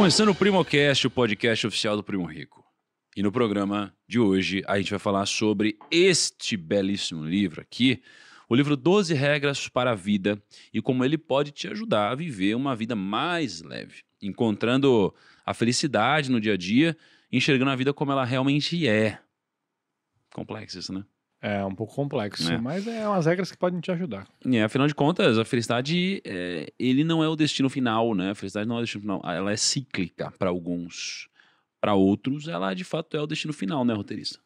começando o PrimoCast, o podcast oficial do Primo Rico. E no programa de hoje a gente vai falar sobre este belíssimo livro aqui, o livro 12 Regras para a Vida e como ele pode te ajudar a viver uma vida mais leve, encontrando a felicidade no dia a dia, enxergando a vida como ela realmente é. Complexo isso, né? É um pouco complexo, né? mas é umas regras que podem te ajudar. É, afinal de contas, a felicidade, é, ele não é o destino final, né? A felicidade não é o destino final. Ela é cíclica para alguns. Para outros, ela de fato é o destino final, né, roteirista?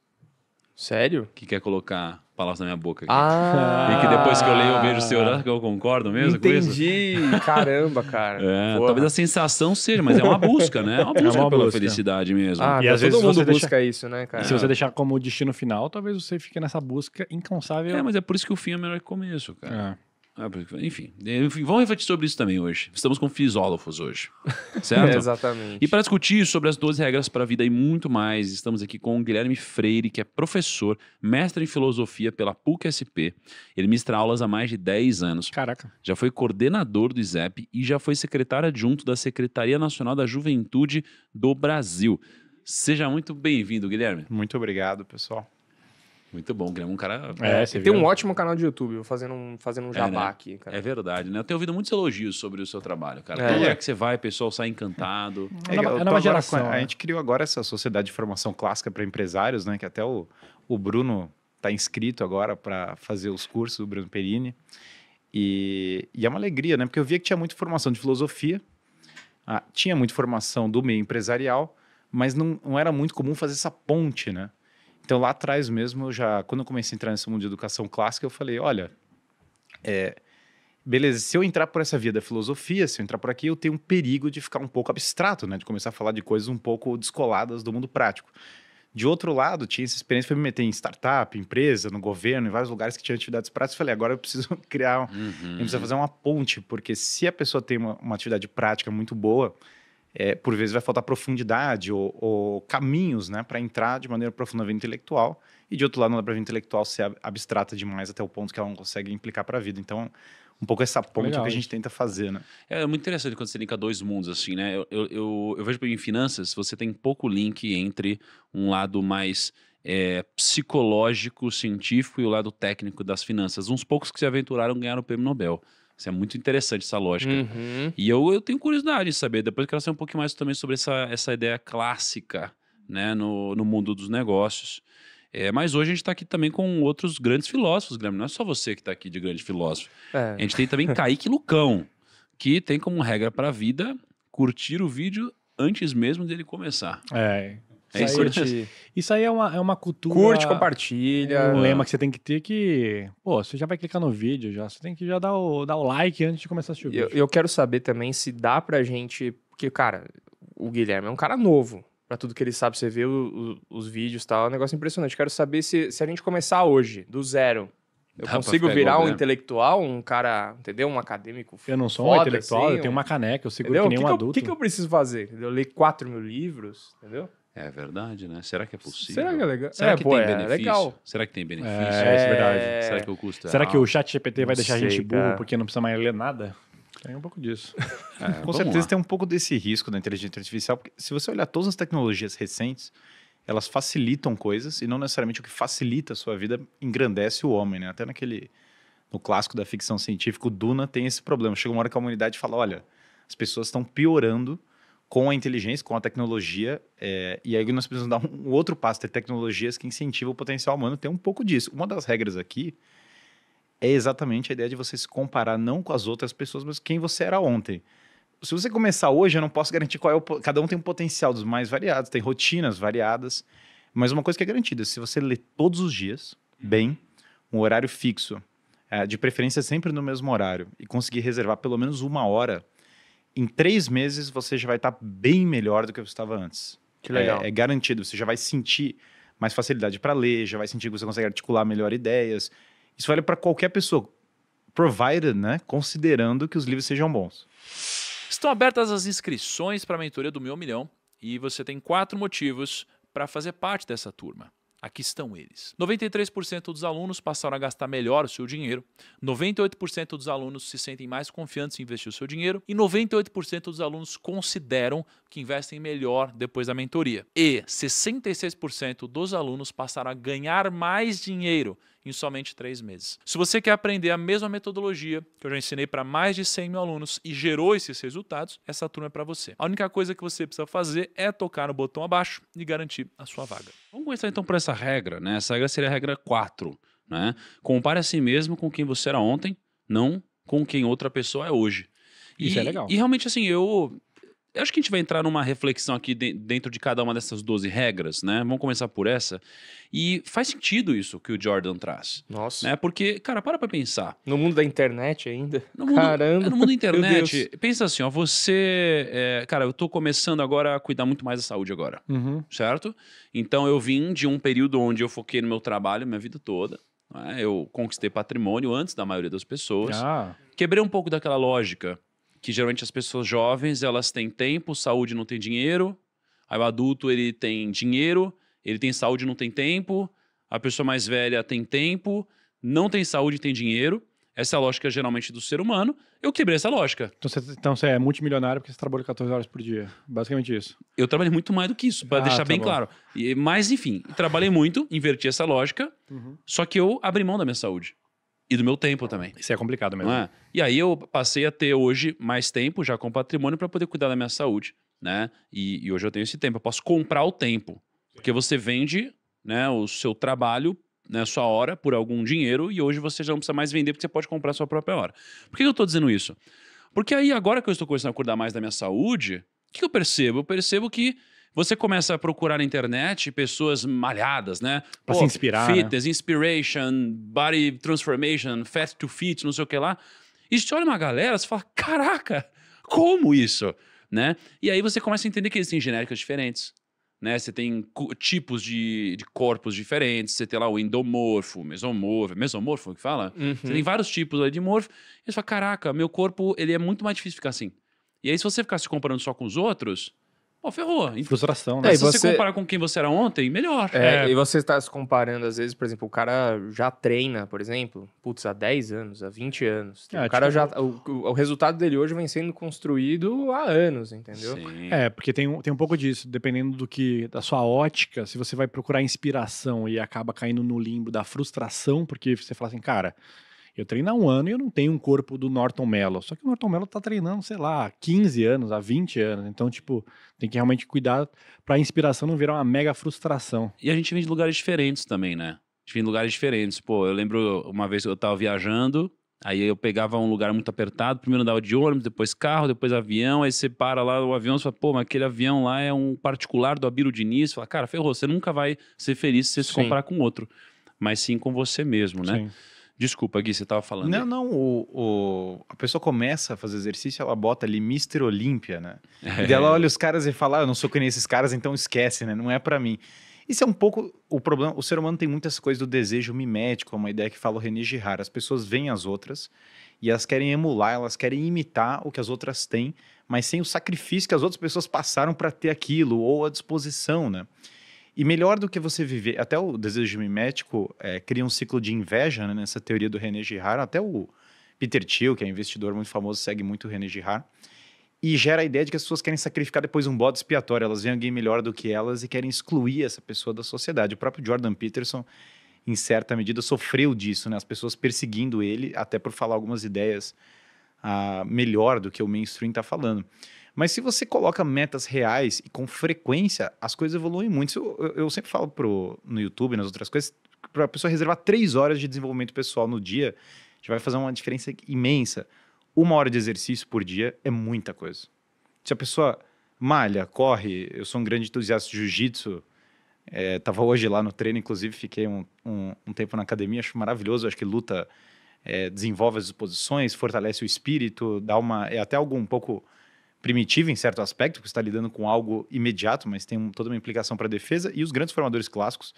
Sério? Que quer colocar palavras na minha boca. Ah! E que depois que eu leio eu vejo o senhor, que eu concordo mesmo Entendi. com isso? Entendi! Caramba, cara. É, talvez a sensação seja, mas é uma busca, né? É uma busca é uma pela busca. felicidade mesmo. Ah, e às todo vezes mundo você busca deixa... isso, né, cara? E se você deixar como destino final, talvez você fique nessa busca incansável. É, mas é por isso que o fim é melhor que o começo, cara. É. Ah, enfim, enfim, vamos refletir sobre isso também hoje. Estamos com fisólofos hoje, certo? é, exatamente. E para discutir sobre as 12 regras para a vida e muito mais, estamos aqui com o Guilherme Freire, que é professor, mestre em filosofia pela PUC-SP. Ele ministra aulas há mais de 10 anos. Caraca. Já foi coordenador do ISEP e já foi secretário adjunto da Secretaria Nacional da Juventude do Brasil. Seja muito bem-vindo, Guilherme. Muito obrigado, pessoal. Muito bom, Guilherme é um cara. É, é tem viu? um ótimo canal de YouTube, fazendo um, fazendo um é, jabá é, né? aqui, cara. É verdade, né? Eu tenho ouvido muitos elogios sobre o seu trabalho, cara. É. Todo é que você vai, o pessoal sai encantado. É, é, é nova geração. Agora, né? a gente criou agora essa sociedade de formação clássica para empresários, né? Que até o, o Bruno está inscrito agora para fazer os cursos do Bruno Perini. E, e é uma alegria, né? Porque eu via que tinha muita formação de filosofia, ah, tinha muita formação do meio empresarial, mas não, não era muito comum fazer essa ponte, né? Então lá atrás mesmo, eu já quando eu comecei a entrar nesse mundo de educação clássica, eu falei, olha, é, beleza, se eu entrar por essa via da filosofia, se eu entrar por aqui, eu tenho um perigo de ficar um pouco abstrato, né, de começar a falar de coisas um pouco descoladas do mundo prático. De outro lado, tinha essa experiência para me meter em startup, empresa, no governo, em vários lugares que tinha atividades práticas. Falei, agora eu preciso criar, uhum. eu preciso fazer uma ponte, porque se a pessoa tem uma, uma atividade prática muito boa, é, por vezes vai faltar profundidade ou, ou caminhos né, para entrar de maneira profunda na vida intelectual. E de outro lado, não dá para a vida intelectual ser abstrata demais até o ponto que ela não consegue implicar para a vida. Então, um pouco essa ponte Legal. que a gente tenta fazer, né? É, é, muito interessante quando você linka dois mundos, assim, né? Eu, eu, eu, eu vejo em finanças, você tem pouco link entre um lado mais é, psicológico, científico e o lado técnico das finanças. Uns poucos que se aventuraram ganharam o prêmio Nobel. Isso é muito interessante, essa lógica. Uhum. E eu, eu tenho curiosidade em saber, depois eu quero saber um pouquinho mais também sobre essa, essa ideia clássica né, no, no mundo dos negócios. É, mas hoje a gente está aqui também com outros grandes filósofos, Guilherme. Não é só você que está aqui de grande filósofo. É. A gente tem também Kaique Lucão, que tem como regra para a vida curtir o vídeo antes mesmo dele começar. É, é isso, aí, é isso aí é uma, é uma cultura. Curte, compartilha. Um lema que você tem que ter que. Pô, você já vai clicar no vídeo já. Você tem que já dar o, dar o like antes de começar a assistir o vídeo. Eu, eu quero saber também se dá pra gente. Porque, cara, o Guilherme é um cara novo. Pra tudo que ele sabe, você vê o, o, os vídeos e tal. É um negócio impressionante. Quero saber se, se a gente começar hoje, do zero. Eu Dá consigo virar igual, um né? intelectual, um cara, entendeu? Um acadêmico. Eu não sou foda, assim, um intelectual, assim, eu tenho uma caneca, eu seguro entendeu? que nem que um que adulto. O que, que eu preciso fazer? Eu ler 4 mil livros, entendeu? É verdade, né? Será que é possível? Será que é legal? Será é, que pô, tem é, é benefício? Legal. Será que tem benefício? É, é verdade. É. Será que o custo é Será que o chat GPT vai deixar sei, a gente burro cara. porque não precisa mais ler nada? Tem um pouco disso. É, Com certeza lá. tem um pouco desse risco da inteligência artificial, porque se você olhar todas as tecnologias recentes, elas facilitam coisas e não necessariamente o que facilita a sua vida engrandece o homem, né? Até naquele no clássico da ficção científica, o Duna tem esse problema. Chega uma hora que a humanidade fala, olha, as pessoas estão piorando com a inteligência, com a tecnologia, é, e aí nós precisamos dar um, outro passo, ter tecnologias que incentivam o potencial humano, tem um pouco disso. Uma das regras aqui é exatamente a ideia de você se comparar não com as outras pessoas, mas quem você era ontem. Se você começar hoje, eu não posso garantir qual é o... Cada um tem um potencial dos mais variados, tem rotinas variadas, mas uma coisa que é garantida, se você ler todos os dias, uhum. bem, um horário fixo, eh, de preferência sempre no mesmo horário, e conseguir reservar pelo menos uma hora em três meses você já vai estar tá bem melhor do que você estava antes. Que legal. É, é, garantido, você já vai sentir mais facilidade para ler, já vai sentir que você consegue articular melhor ideias. Isso vale para qualquer pessoa, provided, né? Considerando que os livros sejam bons. Estão abertas as inscrições para a mentoria do Meu Milhão e você tem quatro motivos para fazer parte dessa turma. Aqui estão eles. 93% dos alunos passaram a gastar melhor o seu dinheiro, 98% dos alunos se sentem mais confiantes em investir o seu dinheiro e 98% dos alunos consideram que investem melhor depois da mentoria. E 66% dos alunos passaram a ganhar mais dinheiro em somente três meses. Se você quer aprender a mesma metodologia que eu já ensinei para mais de 100 mil alunos e gerou esses resultados, essa turma é para você. A única coisa que você precisa fazer é tocar no botão abaixo e garantir a sua vaga. Vamos começar então por essa regra, né? Essa regra seria a regra 4, né? Compare a si mesmo com quem você era ontem, não com quem outra pessoa é hoje. Isso e, é legal. E realmente, assim, eu eu acho que a gente vai entrar numa reflexão aqui de, dentro de cada uma dessas 12 regras, né? Vamos começar por essa. E faz sentido isso que o Jordan traz. Nossa. Né? Porque, cara, para pra pensar. No mundo da internet ainda? No mundo, Caramba. É, no mundo da internet, pensa assim, ó, você... É, cara, eu tô começando agora a cuidar muito mais da saúde agora, uhum. certo? Então eu vim de um período onde eu foquei no meu trabalho minha vida toda. Né? Eu conquistei patrimônio antes da maioria das pessoas. Ah. Quebrei um pouco daquela lógica que geralmente as pessoas jovens, elas têm tempo, saúde não tem dinheiro. Aí o adulto, ele tem dinheiro, ele tem saúde não tem tempo. A pessoa mais velha tem tempo, não tem saúde tem dinheiro. Essa é a lógica geralmente do ser humano. Eu quebrei essa lógica. Então você, então você é multimilionário porque você trabalha 14 horas por dia. Basicamente isso. Eu trabalhei muito mais do que isso, para ah, deixar tá bem bom. claro. E, mas, enfim, trabalhei muito, inverti essa lógica, uhum. só que eu abri mão da minha saúde e do meu tempo também. Isso é complicado mesmo. É? E aí eu passei a ter hoje mais tempo já com patrimônio para poder cuidar da minha saúde, né? E, e, hoje eu tenho esse tempo. Eu posso comprar o tempo, porque você vende, né, o seu trabalho, né, sua hora por algum dinheiro e hoje você já não precisa mais vender porque você pode comprar a sua própria hora. Por que eu estou dizendo isso? Porque aí agora que eu estou começando a cuidar mais da minha saúde, o que eu percebo? Eu percebo que você começa a procurar na internet pessoas malhadas, né? Pra Pô, se inspirar. Né? Fitness, né? inspiration, body transformation, fat to fit, não sei o que lá. E você olha uma galera, você fala: caraca, como isso? Né? E aí você começa a entender que existem genéricas diferentes. Né? Você tem tipos de, de, corpos diferentes, você tem lá o endomorfo, mesomorfo, mesomorfo que fala? Uhum. Você tem vários tipos de morfo. E você fala, caraca, meu corpo ele é muito mais difícil ficar assim. E aí se você ficar se comparando só com os outros, Pô, ferrou. Frustração, né? É, se você... você comparar com quem você era ontem, melhor. É, é, e você está se comparando, às vezes, por exemplo, o cara já treina, por exemplo, putz, há 10 anos, há 20 anos. é, o cara tipo... já. Tá, o, o, resultado dele hoje vem sendo construído há anos, entendeu? Sim. É, porque tem, um, tem um pouco disso, dependendo do que. da sua ótica, se você vai procurar inspiração e acaba caindo no limbo da frustração, porque você fala assim, cara, eu treino há um ano e eu não tenho um corpo do Norton Mello. Só que o Norton Mello tá treinando, sei lá, há 15 anos, há 20 anos. Então, tipo, tem que realmente cuidar para a inspiração não virar uma mega frustração. E a gente vem de lugares diferentes também, né? A gente vem de lugares diferentes. Pô, eu lembro uma vez que eu tava viajando, Aí eu pegava um lugar muito apertado, primeiro andava de ônibus, depois carro, depois avião, aí você para lá o avião, você fala, pô, mas aquele avião lá é um particular do Abílio Diniz. fala, cara, ferrou, você nunca vai ser feliz se você se comparar com outro, mas sim com você mesmo, né? Sim. Desculpa, Gui, você estava falando. Não, aí. não. O, o, a pessoa começa a fazer exercício, ela bota ali Mr. Olímpia, né? É. E ela olha os caras e fala: ah, Eu não sou que nem esses caras, então esquece, né? Não é para mim. Isso é um pouco o problema. O ser humano tem muitas coisas do desejo mimético, é uma ideia que fala o René Girard. As pessoas veem as outras e elas querem emular, elas querem imitar o que as outras têm, mas sem o sacrifício que as outras pessoas passaram para ter aquilo ou a disposição, né? E melhor do que você viver, até o desejo mimético é, cria um ciclo de inveja, né, nessa teoria do René Girard, até o Peter Thiel, que é investidor muito famoso, segue muito o René Girard, e gera a ideia de que as pessoas querem sacrificar depois um bode expiatório, elas veem alguém melhor do que elas e querem excluir essa pessoa da sociedade. O próprio Jordan Peterson, em certa medida, sofreu disso, né? as pessoas perseguindo ele, até por falar algumas ideias ah, melhor do que o mainstream está falando. Mas se você coloca metas reais e com frequência, as coisas evoluem muito. eu, eu, sempre falo pro, no YouTube, nas outras coisas, para a pessoa reservar três horas de desenvolvimento pessoal no dia, já vai fazer uma diferença imensa. Uma hora de exercício por dia é muita coisa. Se a pessoa malha, corre, eu sou um grande entusiasta de jiu-jitsu, é, tava hoje lá no treino, inclusive, fiquei um, um, um, tempo na academia, acho maravilhoso, acho que luta, é, desenvolve as posições, fortalece o espírito, dá uma, é até algo um pouco primitivo em certo aspecto, porque está lidando com algo imediato, mas tem um, toda uma implicação para a defesa. E os grandes formadores clássicos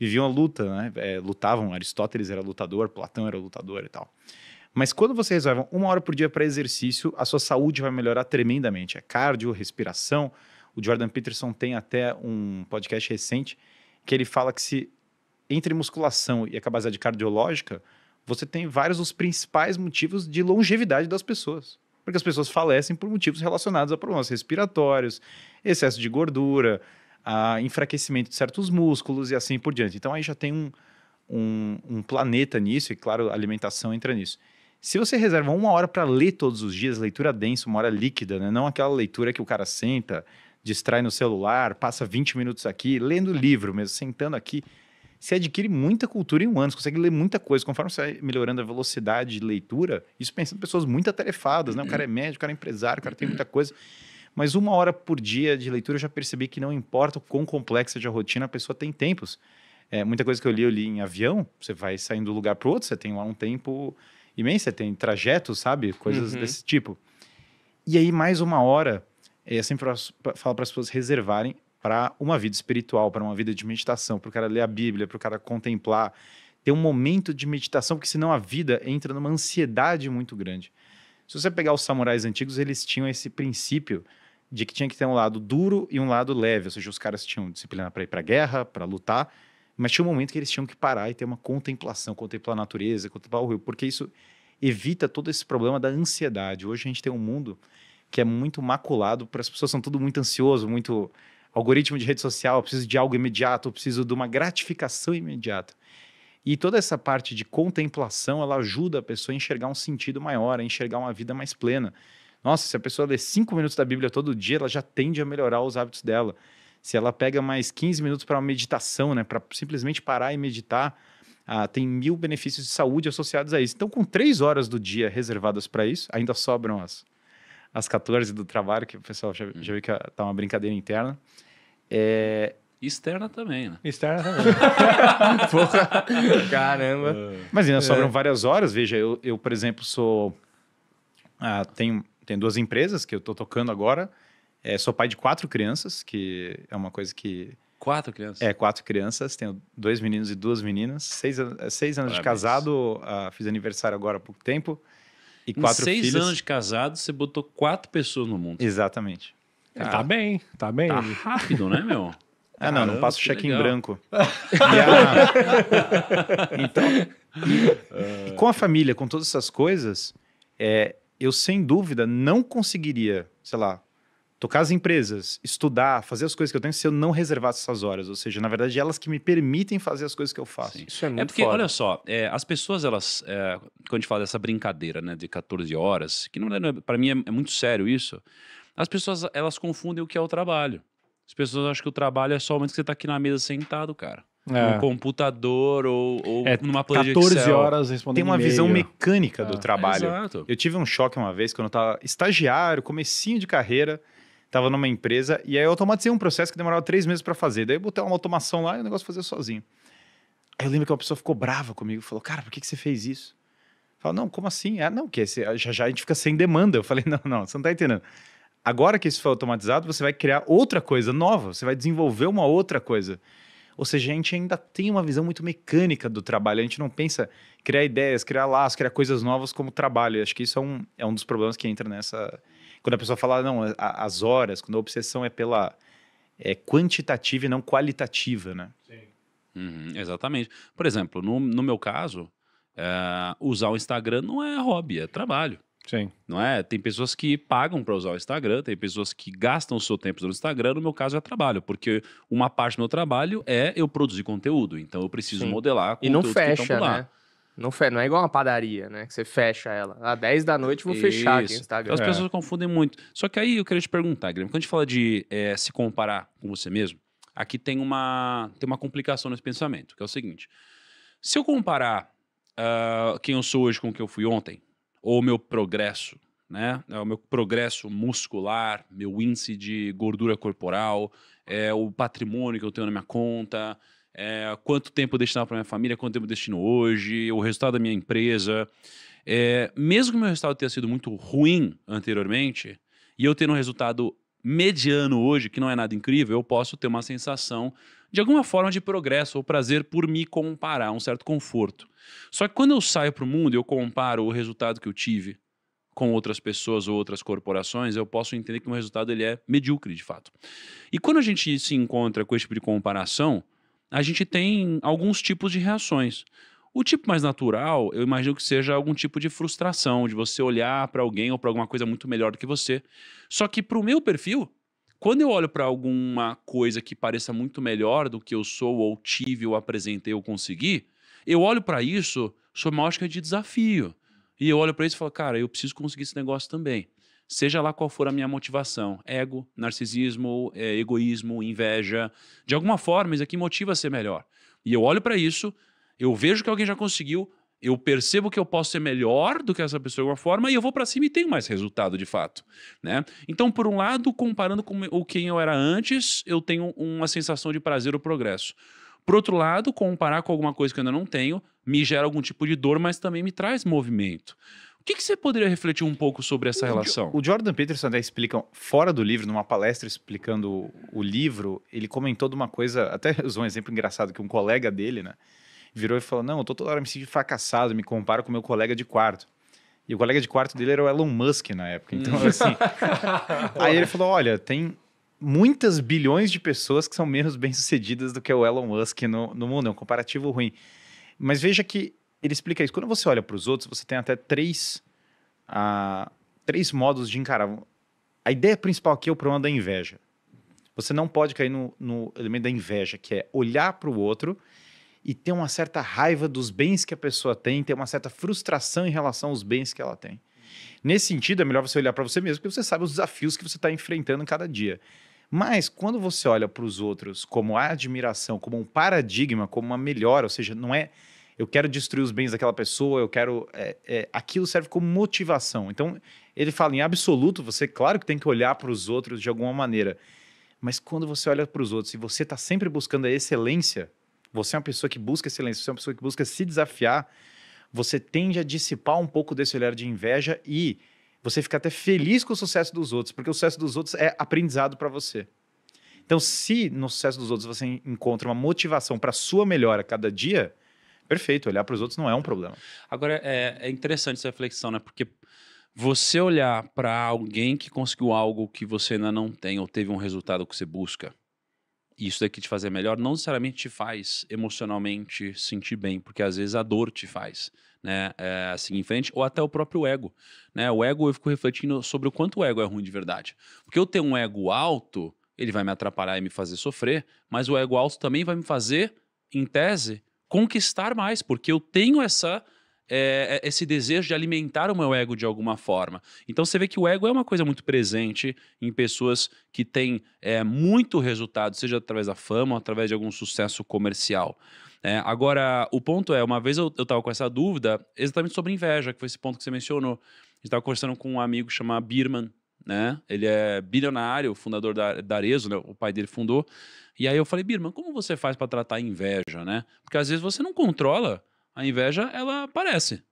viviam a luta, né? É, lutavam. Aristóteles era lutador, Platão era lutador e tal. Mas quando você reserva uma hora por dia para exercício, a sua saúde vai melhorar tremendamente. É cardio, respiração. O Jordan Peterson tem até um podcast recente que ele fala que se entre musculação e a capacidade cardiológica, você tem vários dos principais motivos de longevidade das pessoas porque as pessoas falecem por motivos relacionados a problemas respiratórios, excesso de gordura, a enfraquecimento de certos músculos e assim por diante. Então aí já tem um, um, um planeta nisso, e claro, a alimentação entra nisso. Se você reserva uma hora para ler todos os dias, leitura densa, uma hora líquida, né? não aquela leitura que o cara senta, distrai no celular, passa 20 minutos aqui, lendo livro mesmo, sentando aqui, você adquire muita cultura em um ano, você consegue ler muita coisa. Conforme você vai melhorando a velocidade de leitura, isso pensando em pessoas muito atarefadas, né? O cara é médico, o cara é empresário, o cara tem muita coisa. Mas uma hora por dia de leitura eu já percebi que não importa o quão complexa de a rotina, a pessoa tem tempos. É, muita coisa que eu li, eu li em avião, você vai saindo do lugar para outro, você tem lá um tempo imenso, você tem trajetos, sabe? Coisas uhum. desse tipo. E aí, mais uma hora, é, eu sempre falo para as pessoas reservarem para uma vida espiritual, para uma vida de meditação, para o cara ler a Bíblia, para o cara contemplar, ter um momento de meditação, porque senão a vida entra numa ansiedade muito grande. Se você pegar os samurais antigos, eles tinham esse princípio de que tinha que ter um lado duro e um lado leve, ou seja, os caras tinham disciplina para ir para a guerra, para lutar, mas tinha um momento que eles tinham que parar e ter uma contemplação, contemplar a natureza, contemplar o rio, porque isso evita todo esse problema da ansiedade. Hoje a gente tem um mundo que é muito maculado, para as pessoas são tudo muito ansioso, muito algoritmo de rede social, eu preciso de algo imediato, eu preciso de uma gratificação imediata. E toda essa parte de contemplação, ela ajuda a pessoa a enxergar um sentido maior, a enxergar uma vida mais plena. Nossa, se a pessoa lê cinco minutos da Bíblia todo dia, ela já tende a melhorar os hábitos dela. Se ela pega mais 15 minutos para uma meditação, né, para simplesmente parar e meditar, ah, tem mil benefícios de saúde associados a isso. Então, com três horas do dia reservadas para isso, ainda sobram as às 14 do trabalho, que o pessoal já, já viu que tá uma brincadeira interna. É... Externa também, né? Externa também. Caramba. É. Mas ainda é. sobram várias horas. Veja, eu, eu por exemplo, sou. Ah, tenho, tenho duas empresas que eu tô tocando agora. É, sou pai de quatro crianças, que é uma coisa que. Quatro crianças? É, quatro crianças. Tenho dois meninos e duas meninas. Seis, seis anos Parabéns. de casado. Ah, fiz aniversário agora há pouco tempo. E quatro em seis filhos. anos de casado, você botou quatro pessoas no mundo. Exatamente. Cara, tá, tá bem, tá bem. Tá rápido, né, meu? Ah, não, Caramba, não passa o cheque em branco. a... então, e com a família, com todas essas coisas, é, eu sem dúvida não conseguiria, sei lá, tocar as empresas, estudar, fazer as coisas que eu tenho se eu não reservasse essas horas. Ou seja, na verdade, elas que me permitem fazer as coisas que eu faço. Sim. Isso é, é muito É porque, foda. olha só, é, as pessoas, elas... É, quando a gente fala dessa brincadeira, né, de 14 horas, que não é, é para mim é, é muito sério isso, as pessoas, elas confundem o que é o trabalho. As pessoas acham que o trabalho é só o momento que você está aqui na mesa sentado, cara. É. no computador ou, ou é, numa planilha 14 Excel. horas respondendo Tem uma visão mecânica do ah, trabalho. É, eu tive um choque uma vez quando eu estava estagiário, comecinho de carreira estava numa empresa e aí eu automatizei um processo que demorava três meses para fazer. Daí eu botei uma automação lá e o negócio fazia sozinho. Aí eu lembro que uma pessoa ficou brava comigo, falou: Cara, por que, que você fez isso? falou não, como assim? Ah, não, que esse, já já a gente fica sem demanda. Eu falei, não, não, você não está entendendo. Agora que isso foi automatizado, você vai criar outra coisa nova, você vai desenvolver uma outra coisa. Ou seja, a gente ainda tem uma visão muito mecânica do trabalho. A gente não pensa criar ideias, criar laços, criar coisas novas como trabalho. acho que isso é um, é um dos problemas que entra nessa, quando a pessoa fala, não, as horas, quando a obsessão é pela é, quantitativa e não qualitativa, né? Sim. Uhum, exatamente. Por exemplo, no, no meu caso, é, usar o Instagram não é hobby, é trabalho. Sim. Não é? Tem pessoas que pagam para usar o Instagram, tem pessoas que gastam o seu tempo no Instagram, no meu caso é trabalho, porque uma parte do meu trabalho é eu produzir conteúdo, então eu preciso Sim. modelar E não fecha, né? Lá. Não, não é igual uma padaria, né? Que você fecha ela. Às 10 da noite vou Isso. fechar aqui no Instagram. As é. pessoas é. confundem muito. Só que aí eu queria te perguntar, Guilherme, quando a gente fala de é, se comparar com você mesmo, aqui tem uma, tem uma complicação nesse pensamento, que é o seguinte. Se eu comparar uh, quem eu sou hoje com o que eu fui ontem, ou o meu progresso, né? É, o meu progresso muscular, meu índice de gordura corporal, é, o patrimônio que eu tenho na minha conta, é, quanto tempo eu destino para minha família, quanto tempo eu destino hoje, o resultado da minha empresa. É, mesmo que o meu resultado tenha sido muito ruim anteriormente, e eu tendo um resultado mediano hoje, que não é nada incrível, eu posso ter uma sensação de alguma forma de progresso ou prazer por me comparar, um certo conforto. Só que quando eu saio para o mundo e eu comparo o resultado que eu tive com outras pessoas ou outras corporações, eu posso entender que o meu resultado ele é medíocre, de fato. E quando a gente se encontra com esse tipo de comparação, a gente tem alguns tipos de reações. O tipo mais natural, eu imagino que seja algum tipo de frustração, de você olhar para alguém ou para alguma coisa muito melhor do que você. Só que para o meu perfil, quando eu olho para alguma coisa que pareça muito melhor do que eu sou, ou tive, ou apresentei, ou consegui, eu olho para isso sob uma ótica de desafio. E eu olho para isso e falo, cara, eu preciso conseguir esse negócio também seja lá qual for a minha motivação, ego, narcisismo, é, egoísmo, inveja, de alguma forma isso aqui motiva a ser melhor. E eu olho para isso, eu vejo que alguém já conseguiu, eu percebo que eu posso ser melhor do que essa pessoa de alguma forma e eu vou para cima e tenho mais resultado de fato, né? Então, por um lado, comparando com o quem eu era antes, eu tenho uma sensação de prazer ou progresso. Por outro lado, comparar com alguma coisa que eu ainda não tenho me gera algum tipo de dor, mas também me traz movimento que, que você poderia refletir um pouco sobre essa o relação? Jo o Jordan Peterson até explica, fora do livro, numa palestra explicando o livro, ele comentou de uma coisa, até usou um exemplo engraçado que um colega dele, né, virou e falou: Não, eu tô toda hora me sentindo fracassado, me comparo com meu colega de quarto. E o colega de quarto dele era o Elon Musk na época. Então, hum. assim. aí ele falou: Olha, tem muitas bilhões de pessoas que são menos bem-sucedidas do que o Elon Musk no, no mundo, é um comparativo ruim. Mas veja que ele explica isso. Quando você olha para os outros, você tem até três, ah, três modos de encarar. A ideia principal aqui é o problema da inveja. Você não pode cair no, no elemento da inveja, que é olhar para o outro e ter uma certa raiva dos bens que a pessoa tem, ter uma certa frustração em relação aos bens que ela tem. Nesse sentido, é melhor você olhar para você mesmo, porque você sabe os desafios que você está enfrentando em cada dia. Mas quando você olha para os outros como admiração, como um paradigma, como uma melhora, ou seja, não é eu quero destruir os bens daquela pessoa, eu quero. É, é, aquilo serve como motivação. Então, ele fala em absoluto, você, claro que tem que olhar para os outros de alguma maneira. Mas quando você olha para os outros e você está sempre buscando a excelência, você é uma pessoa que busca excelência, você é uma pessoa que busca se desafiar, você tende a dissipar um pouco desse olhar de inveja e você fica até feliz com o sucesso dos outros, porque o sucesso dos outros é aprendizado para você. Então, se no sucesso dos outros você encontra uma motivação para sua melhora cada dia, Perfeito, olhar para os outros não é um problema. Agora, é, é interessante essa reflexão, né? Porque você olhar para alguém que conseguiu algo que você ainda não tem ou teve um resultado que você busca, e isso daqui te fazer melhor, não necessariamente te faz emocionalmente sentir bem, porque às vezes a dor te faz né, é, assim em frente, ou até o próprio ego. Né? O ego, eu fico refletindo sobre o quanto o ego é ruim de verdade. Porque eu tenho um ego alto, ele vai me atrapalhar e me fazer sofrer, mas o ego alto também vai me fazer, em tese, conquistar mais, porque eu tenho essa é, é, esse desejo de alimentar o meu ego de alguma forma. Então você vê que o ego é uma coisa muito presente em pessoas que têm é, muito resultado, seja através da fama ou através de algum sucesso comercial. É, agora, o ponto é, uma vez eu estava com essa dúvida exatamente sobre inveja, que foi esse ponto que você mencionou. gente estava conversando com um amigo chamado Birman, né? Ele é bilionário, fundador da, da né? o pai dele fundou. E aí eu falei, Birman, como você faz para tratar a inveja, né? Porque às vezes você não controla, a inveja, ela aparece.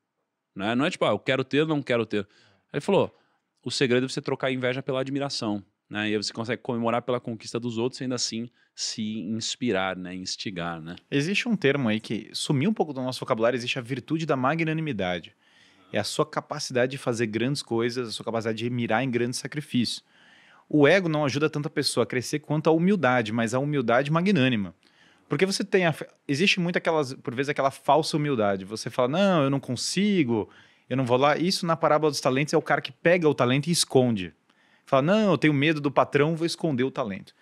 Né? Não é tipo, ah, eu quero ter, não quero ter. Ele falou, o segredo é você trocar a inveja pela admiração. Né? E aí você consegue comemorar pela conquista dos outros e ainda assim se inspirar, né? Instigar, né? Existe um termo aí que sumiu um pouco do nosso vocabulário, existe a virtude da magnanimidade é a sua capacidade de fazer grandes coisas, a sua capacidade de mirar em grandes sacrifícios. O ego não ajuda tanto a pessoa a crescer quanto a humildade, mas a humildade magnânima. Porque você tem. A, existe muito aquelas, por vezes, aquela falsa humildade. Você fala, não, eu não consigo, eu não vou lá. Isso na parábola dos talentos é o cara que pega o talento e esconde. Fala, não, eu tenho medo do patrão, vou esconder o talento.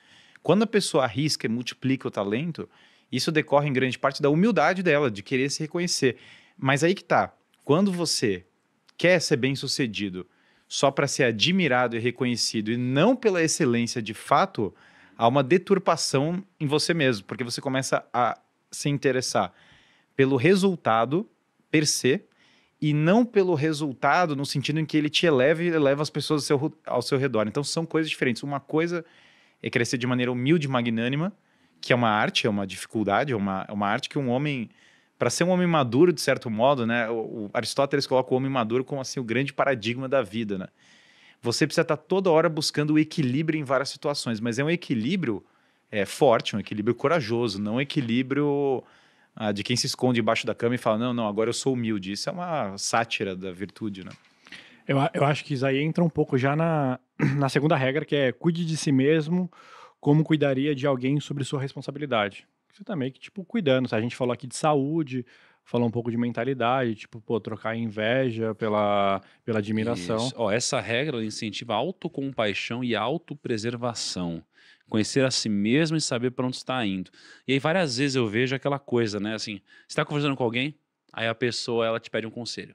Quando a pessoa arrisca e multiplica o talento, isso decorre em grande parte da humildade dela, de querer se reconhecer. Mas aí que tá. Quando você quer ser bem-sucedido só para ser admirado e reconhecido e não pela excelência de fato, há uma deturpação em você mesmo, porque você começa a se interessar pelo resultado per se e não pelo resultado no sentido em que ele te eleva e eleva as pessoas ao seu, ao seu redor. Então são coisas diferentes. Uma coisa é crescer de maneira humilde e magnânima, que é uma arte, é uma dificuldade, é uma, é uma arte que um homem para ser um homem maduro, de certo modo, né? O, o Aristóteles coloca o homem maduro como assim o grande paradigma da vida, né? Você precisa estar tá toda hora buscando o equilíbrio em várias situações, mas é um equilíbrio é, forte, um equilíbrio corajoso, não um equilíbrio ah, de quem se esconde embaixo da cama e fala: não, não, agora eu sou humilde. Isso é uma sátira da virtude, né? Eu, eu acho que isso aí entra um pouco já na, na segunda regra, que é cuide de si mesmo como cuidaria de alguém sobre sua responsabilidade que você tá meio que, tipo, cuidando. Se a gente falou aqui de saúde, falou um pouco de mentalidade, tipo, pô, trocar inveja pela, pela admiração. Isso. Ó, essa regra incentiva a autocompaixão e a autopreservação. Conhecer a si mesmo e saber para onde está indo. E aí, várias vezes eu vejo aquela coisa, né? Assim, você tá conversando com alguém, aí a pessoa, ela te pede um conselho.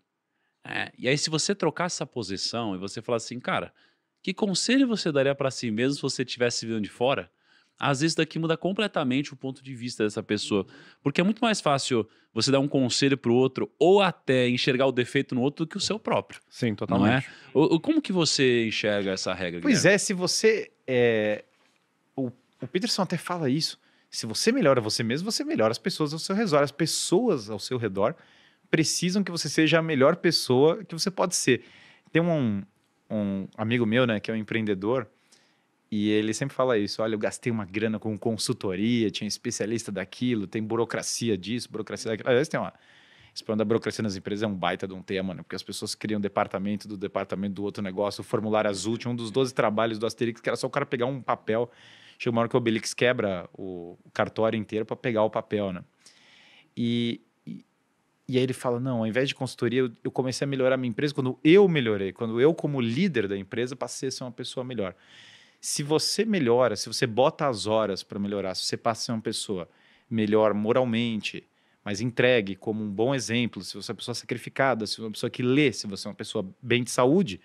É, e aí, se você trocar essa posição e você falar assim, cara, que conselho você daria para si mesmo se você tivesse vindo de fora? às vezes daqui muda completamente o ponto de vista dessa pessoa. Porque é muito mais fácil você dar um conselho para o outro ou até enxergar o defeito no outro do que o seu próprio. Sim, totalmente. Não é? O, como que você enxerga essa regra? Pois Guilherme? é, se você. É... O, o Peterson até fala isso. Se você melhora você mesmo, você melhora as pessoas ao seu redor. As pessoas ao seu redor precisam que você seja a melhor pessoa que você pode ser. Tem um, um amigo meu, né, que é um empreendedor e ele sempre fala isso: olha, eu gastei uma grana com consultoria, tinha especialista daquilo, tem burocracia disso, burocracia daquilo. Às vezes tem uma. Esse problema da burocracia nas empresas é um baita de um tema, né? Porque as pessoas criam departamento do departamento do outro negócio, o formulário azul. Tinha um dos 12 trabalhos do Asterix que era só o cara pegar um papel. Chega uma hora que o Obelix quebra o cartório inteiro para pegar o papel, né? E, e, e, aí ele fala: não, ao invés de consultoria, eu, eu comecei a melhorar a minha empresa quando eu melhorei, quando eu, como líder da empresa, passei a ser uma pessoa melhor. Se você melhora, se você bota as horas para melhorar, se você passa a ser uma pessoa melhor moralmente, mas entregue como um bom exemplo, se você é uma pessoa sacrificada, se você é uma pessoa que lê, se você é uma pessoa bem de saúde,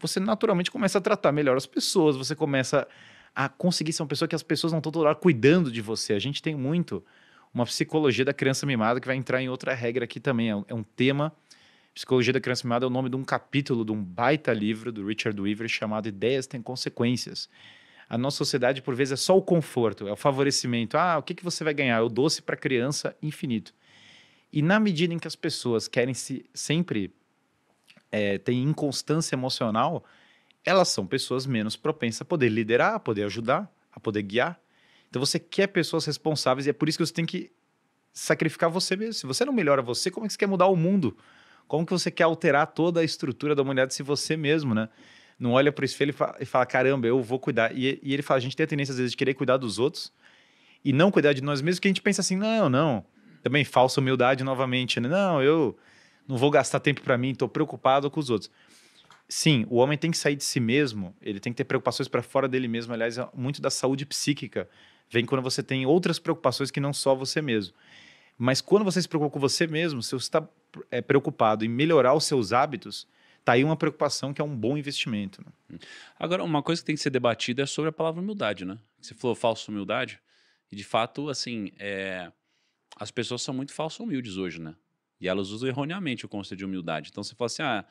você naturalmente começa a tratar melhor as pessoas, você começa a conseguir ser uma pessoa que as pessoas não estão todo hora cuidando de você. A gente tem muito uma psicologia da criança mimada que vai entrar em outra regra aqui também. É um é tema Psicologia da Criança Mimada é o nome de um capítulo de um baita livro do Richard Weaver chamado Ideias Têm Consequências. A nossa sociedade, por vezes, é só o conforto, é o favorecimento. Ah, o que, que você vai ganhar? É o doce para criança infinito. E na medida em que as pessoas querem se sempre é, inconstância emocional, elas são pessoas menos propensas a poder liderar, a poder ajudar, a poder guiar. Então você quer pessoas responsáveis e é por isso que você tem que sacrificar você mesmo. Se você não melhora você, como é que você quer mudar o mundo? Como que você quer alterar toda a estrutura da humanidade se você mesmo, né? Não olha para o espelho e fala, fala, caramba, eu vou cuidar. E, e, ele fala, a gente tem a tendência às vezes de querer cuidar dos outros e não cuidar de nós mesmos, que a gente pensa assim, não, não. Também falsa humildade novamente, né? Não, eu não vou gastar tempo para mim, estou preocupado com os outros. Sim, o homem tem que sair de si mesmo, ele tem que ter preocupações para fora dele mesmo. Aliás, é muito da saúde psíquica vem quando você tem outras preocupações que não só você mesmo. Mas quando você se preocupa com você mesmo, se você está é, preocupado em melhorar os seus hábitos, tá aí uma preocupação que é um bom investimento. Né? Agora, uma coisa que tem que ser debatida é sobre a palavra humildade, né? Você falou falsa humildade, e de fato, assim, é... as pessoas são muito falso humildes hoje, né? E elas usam erroneamente o conceito de humildade. Então você fala assim, ah,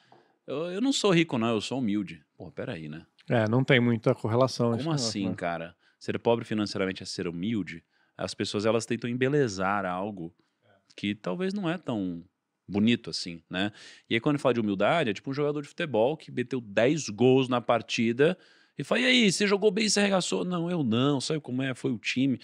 eu, eu não sou rico não, eu sou humilde. Pô, peraí, né? É, não tem muita correlação. Como assim, né? cara? Ser pobre financeiramente é ser humilde? As pessoas, elas tentam embelezar algo que talvez não é tão bonito, assim, né? E aí, quando fala de humildade, é tipo um jogador de futebol que meteu 10 gols na partida e fala: e aí, você jogou bem, você arregaçou? Não, eu não, sabe como é? Foi o time.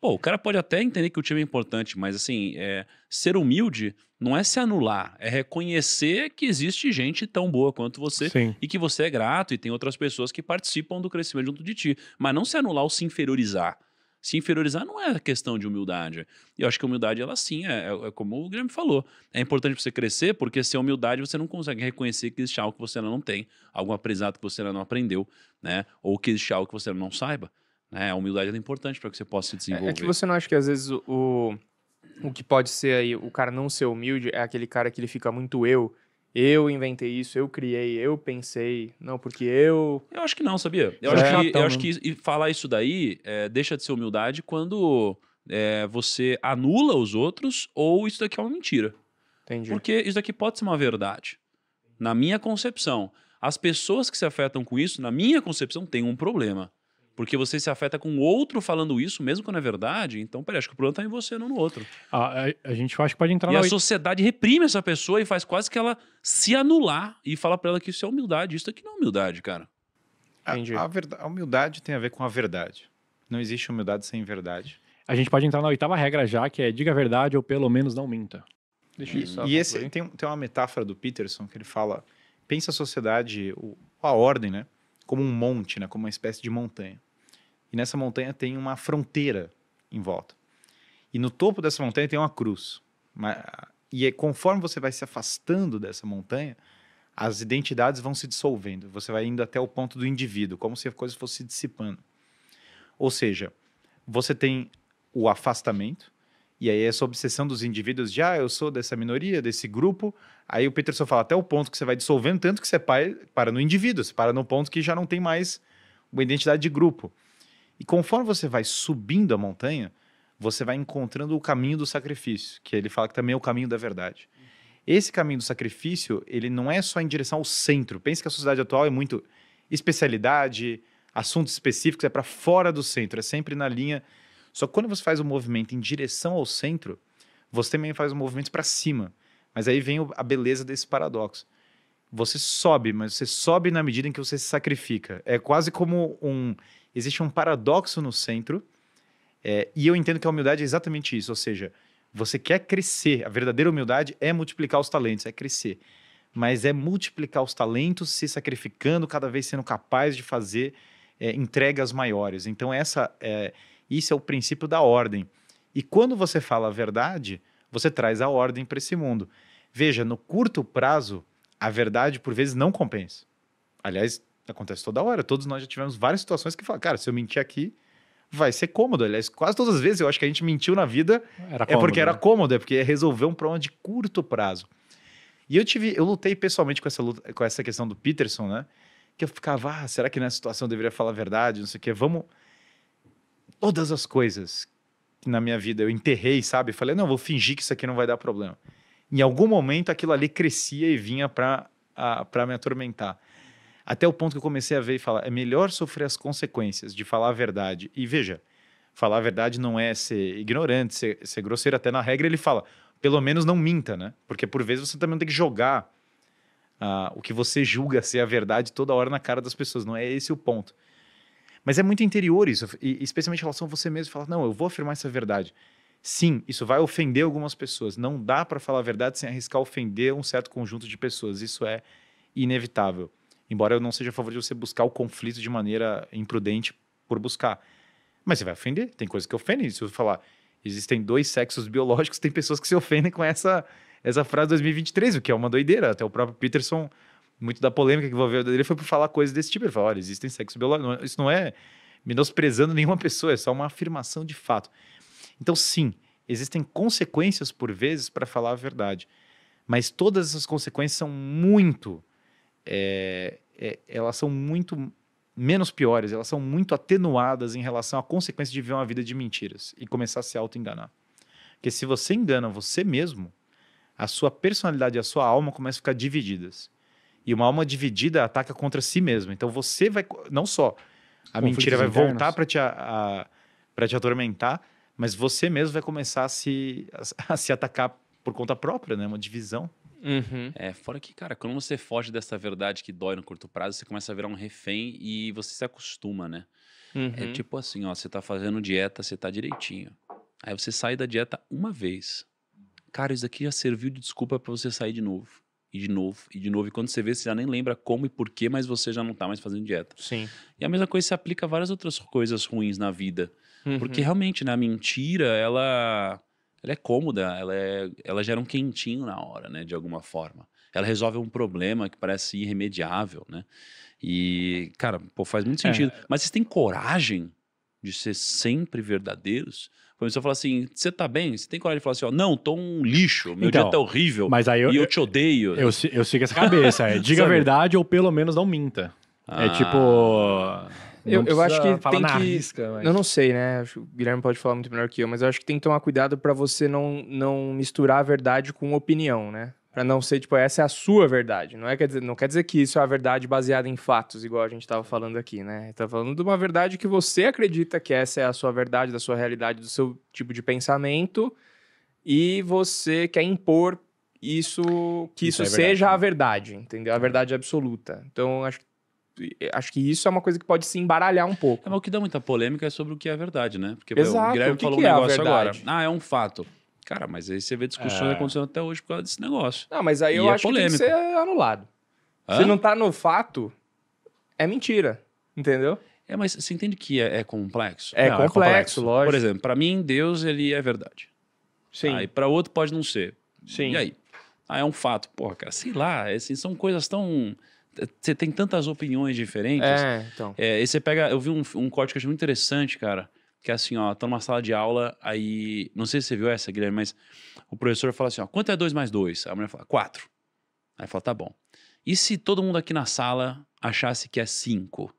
Pô, o cara pode até entender que o time é importante, mas assim, é, ser humilde não é se anular, é reconhecer que existe gente tão boa quanto você Sim. e que você é grato e tem outras pessoas que participam do crescimento junto de ti. Mas não se anular ou se inferiorizar. Se inferiorizar não é questão de humildade. E eu acho que humildade, ela sim, é, é, é como o Guilherme falou. É importante você crescer, porque sem humildade você não consegue reconhecer que existe algo que você não tem, algum aprendizado que você não aprendeu, né? Ou que existe algo que você não saiba. Né? A humildade é importante para que você possa se desenvolver. É, é, que você não acha que às vezes o, o que pode ser aí o cara não ser humilde é aquele cara que ele fica muito eu eu inventei isso, eu criei, eu pensei, não, porque eu. Eu acho que não, sabia? Eu, é, acho, que, eu acho né? que falar isso daí é, deixa de ser humildade quando é, você anula os outros ou isso daqui é uma mentira. Entendi. Porque isso daqui pode ser uma verdade. Na minha concepção, as pessoas que se afetam com isso, na minha concepção, têm um problema. Porque você se afeta com o outro falando isso, mesmo quando é verdade. Então, peraí, acho que o problema está em você, não no outro. A, ah, a, a gente acho que pode entrar e na... E a sociedade reprime essa pessoa e faz quase que ela se anular e fala para ela que isso é humildade. Isso aqui não é humildade, cara. Entendi. A, a, humildade tem a ver com a verdade. Não existe humildade sem verdade. A gente pode entrar na oitava regra já, que é diga a verdade ou pelo menos não minta. Deixa isso. E, e esse, tem, tem uma metáfora do Peterson que ele fala: pensa a sociedade, a ordem, né? Como um monte, né? Como uma espécie de montanha. E nessa montanha tem uma fronteira em volta. E no topo dessa montanha tem uma cruz. E é conforme você vai se afastando dessa montanha, as identidades vão se dissolvendo. Você vai indo até o ponto do indivíduo, como se a coisa fosse se dissipando. Ou seja, você tem o afastamento, e aí essa obsessão dos indivíduos de, ah, eu sou dessa minoria, desse grupo. Aí o Peterson fala até o ponto que você vai dissolvendo, tanto que você para no indivíduo, você para no ponto que já não tem mais uma identidade de grupo. E conforme você vai subindo a montanha, você vai encontrando o caminho do sacrifício, que ele fala que também é o caminho da verdade. Esse caminho do sacrifício, ele não é só em direção ao centro. Pense que a sociedade atual é muito especialidade, assuntos específicos, é para fora do centro, é sempre na linha. Só que quando você faz o um movimento em direção ao centro, você também faz um movimento para cima. Mas aí vem a beleza desse paradoxo. Você sobe, mas você sobe na medida em que você se sacrifica. É quase como um existe um paradoxo no centro, é, e eu entendo que a humildade é exatamente isso, ou seja, você quer crescer, a verdadeira humildade é multiplicar os talentos, é crescer, mas é multiplicar os talentos, se sacrificando, cada vez sendo capaz de fazer é, entregas maiores. Então, essa é, isso é o princípio da ordem. E quando você fala a verdade, você traz a ordem para esse mundo. Veja, no curto prazo, a verdade por vezes não compensa. Aliás, Acontece toda hora. Todos nós já tivemos várias situações que falam, cara, se eu mentir aqui, vai ser cômodo. Aliás, quase todas as vezes eu acho que a gente mentiu na vida era cômodo, é porque era né? cômodo, é porque resolveu um problema de curto prazo. E eu tive, eu lutei pessoalmente com essa, luta, com essa questão do Peterson, né? Que eu ficava, ah, será que nessa situação eu deveria falar a verdade? Não sei o quê. Vamos. Todas as coisas que na minha vida eu enterrei, sabe? Falei, não, vou fingir que isso aqui não vai dar problema. Em algum momento aquilo ali crescia e vinha para me atormentar. Até o ponto que eu comecei a ver e falar, é melhor sofrer as consequências de falar a verdade. E veja, falar a verdade não é ser ignorante, ser, ser grosseiro. Até na regra ele fala, pelo menos não minta, né? Porque por vezes você também tem que jogar ah, o que você julga ser a verdade toda hora na cara das pessoas. Não é esse o ponto. Mas é muito interior isso, e, especialmente em relação a você mesmo. Falar, não, eu vou afirmar essa verdade. Sim, isso vai ofender algumas pessoas. Não dá para falar a verdade sem arriscar ofender um certo conjunto de pessoas. Isso é inevitável. Embora eu não seja a favor de você buscar o conflito de maneira imprudente por buscar. Mas você vai ofender, tem coisas que ofendem. Se eu falar, existem dois sexos biológicos, tem pessoas que se ofendem com essa, essa frase 2023, o que é uma doideira. Até o próprio Peterson, muito da polêmica que envolveu dele foi por falar coisas desse tipo. Ele falou olha, existem sexos biológicos. Isso não é menosprezando nenhuma pessoa, é só uma afirmação de fato. Então, sim, existem consequências por vezes para falar a verdade. Mas todas essas consequências são muito é, é, elas são muito menos piores, elas são muito atenuadas em relação à consequência de viver uma vida de mentiras e começar a se auto-enganar. Porque se você engana você mesmo, a sua personalidade e a sua alma começam a ficar divididas. E uma alma dividida ataca contra si mesma. Então você vai, não só a mentira vai internos. voltar para te, a, a, te atormentar, mas você mesmo vai começar a se, a, a se atacar por conta própria, né? Uma divisão. Uhum. É, fora que, cara, quando você foge dessa verdade que dói no curto prazo, você começa a virar um refém e você se acostuma, né? É uhum. É tipo assim, ó, você tá fazendo dieta, você tá direitinho. Aí você sai da dieta uma vez. Cara, isso aqui já serviu de desculpa para você sair de novo. E de novo, e de novo. E quando você vê, você já nem lembra como e por quê, mas você já não tá mais fazendo dieta. Sim. E a mesma coisa se aplica a várias outras coisas ruins na vida. Uhum. Porque realmente, né, mentira, ela ela é cômoda, ela, é, ela gera um quentinho na hora, né? De alguma forma. Ela resolve um problema que parece irremediável, né? E, cara, pô, faz muito é. sentido. É. Mas vocês têm coragem de ser sempre verdadeiros? Quando você fala assim, você tá bem? Você tem coragem de falar assim, ó, não, tô um lixo, meu então, dia tá horrível mas aí eu, e eu te odeio. Eu, eu, eu sigo essa cabeça, é, diga a verdade ou pelo menos não minta. É ah. É tipo... Eu, eu acho que tem que. Risca, mas... Eu não sei, né? Acho o Guilherme pode falar muito melhor que eu, mas eu acho que tem que tomar cuidado para você não, não misturar a verdade com opinião, né? Pra não ser, tipo, essa é a sua verdade. Não, é, quer dizer, não quer dizer que isso é a verdade baseada em fatos, igual a gente tava falando aqui, né? Tá falando de uma verdade que você acredita que essa é a sua verdade, da sua realidade, do seu tipo de pensamento, e você quer impor isso, que isso, isso é seja a né? verdade, entendeu? A tá. verdade absoluta. Então, acho que acho que isso é uma coisa que pode se embaralhar um pouco. É, mas o que dá muita polêmica é sobre o que é verdade, né? Porque Exato, o Guilherme o falou que um é negócio é agora. Ah, é um fato. Cara, mas aí você vê discussões é. acontecendo até hoje por causa desse negócio. Não, mas aí e eu é acho polêmico. que tem que ser anulado. Hã? Se não tá no fato, é mentira. Entendeu? É, mas você entende que é, é complexo? É, não, é complexo, complexo, lógico. Por exemplo, para mim, Deus, ele é verdade. Sim. Aí ah, para outro pode não ser. Sim. E aí? Ah, é um fato. Porra, cara, sei lá. É assim, são coisas tão você tem tantas opiniões diferentes. É, então. É, e você pega. Eu vi um, um corte que eu achei muito interessante, cara. Que é assim, ó, tá numa sala de aula, aí. Não sei se você viu essa, Guilherme, mas o professor fala assim: ó, quanto é 2 mais 2? A mulher fala, 4. Aí fala, tá bom. E se todo mundo aqui na sala achasse que é 5?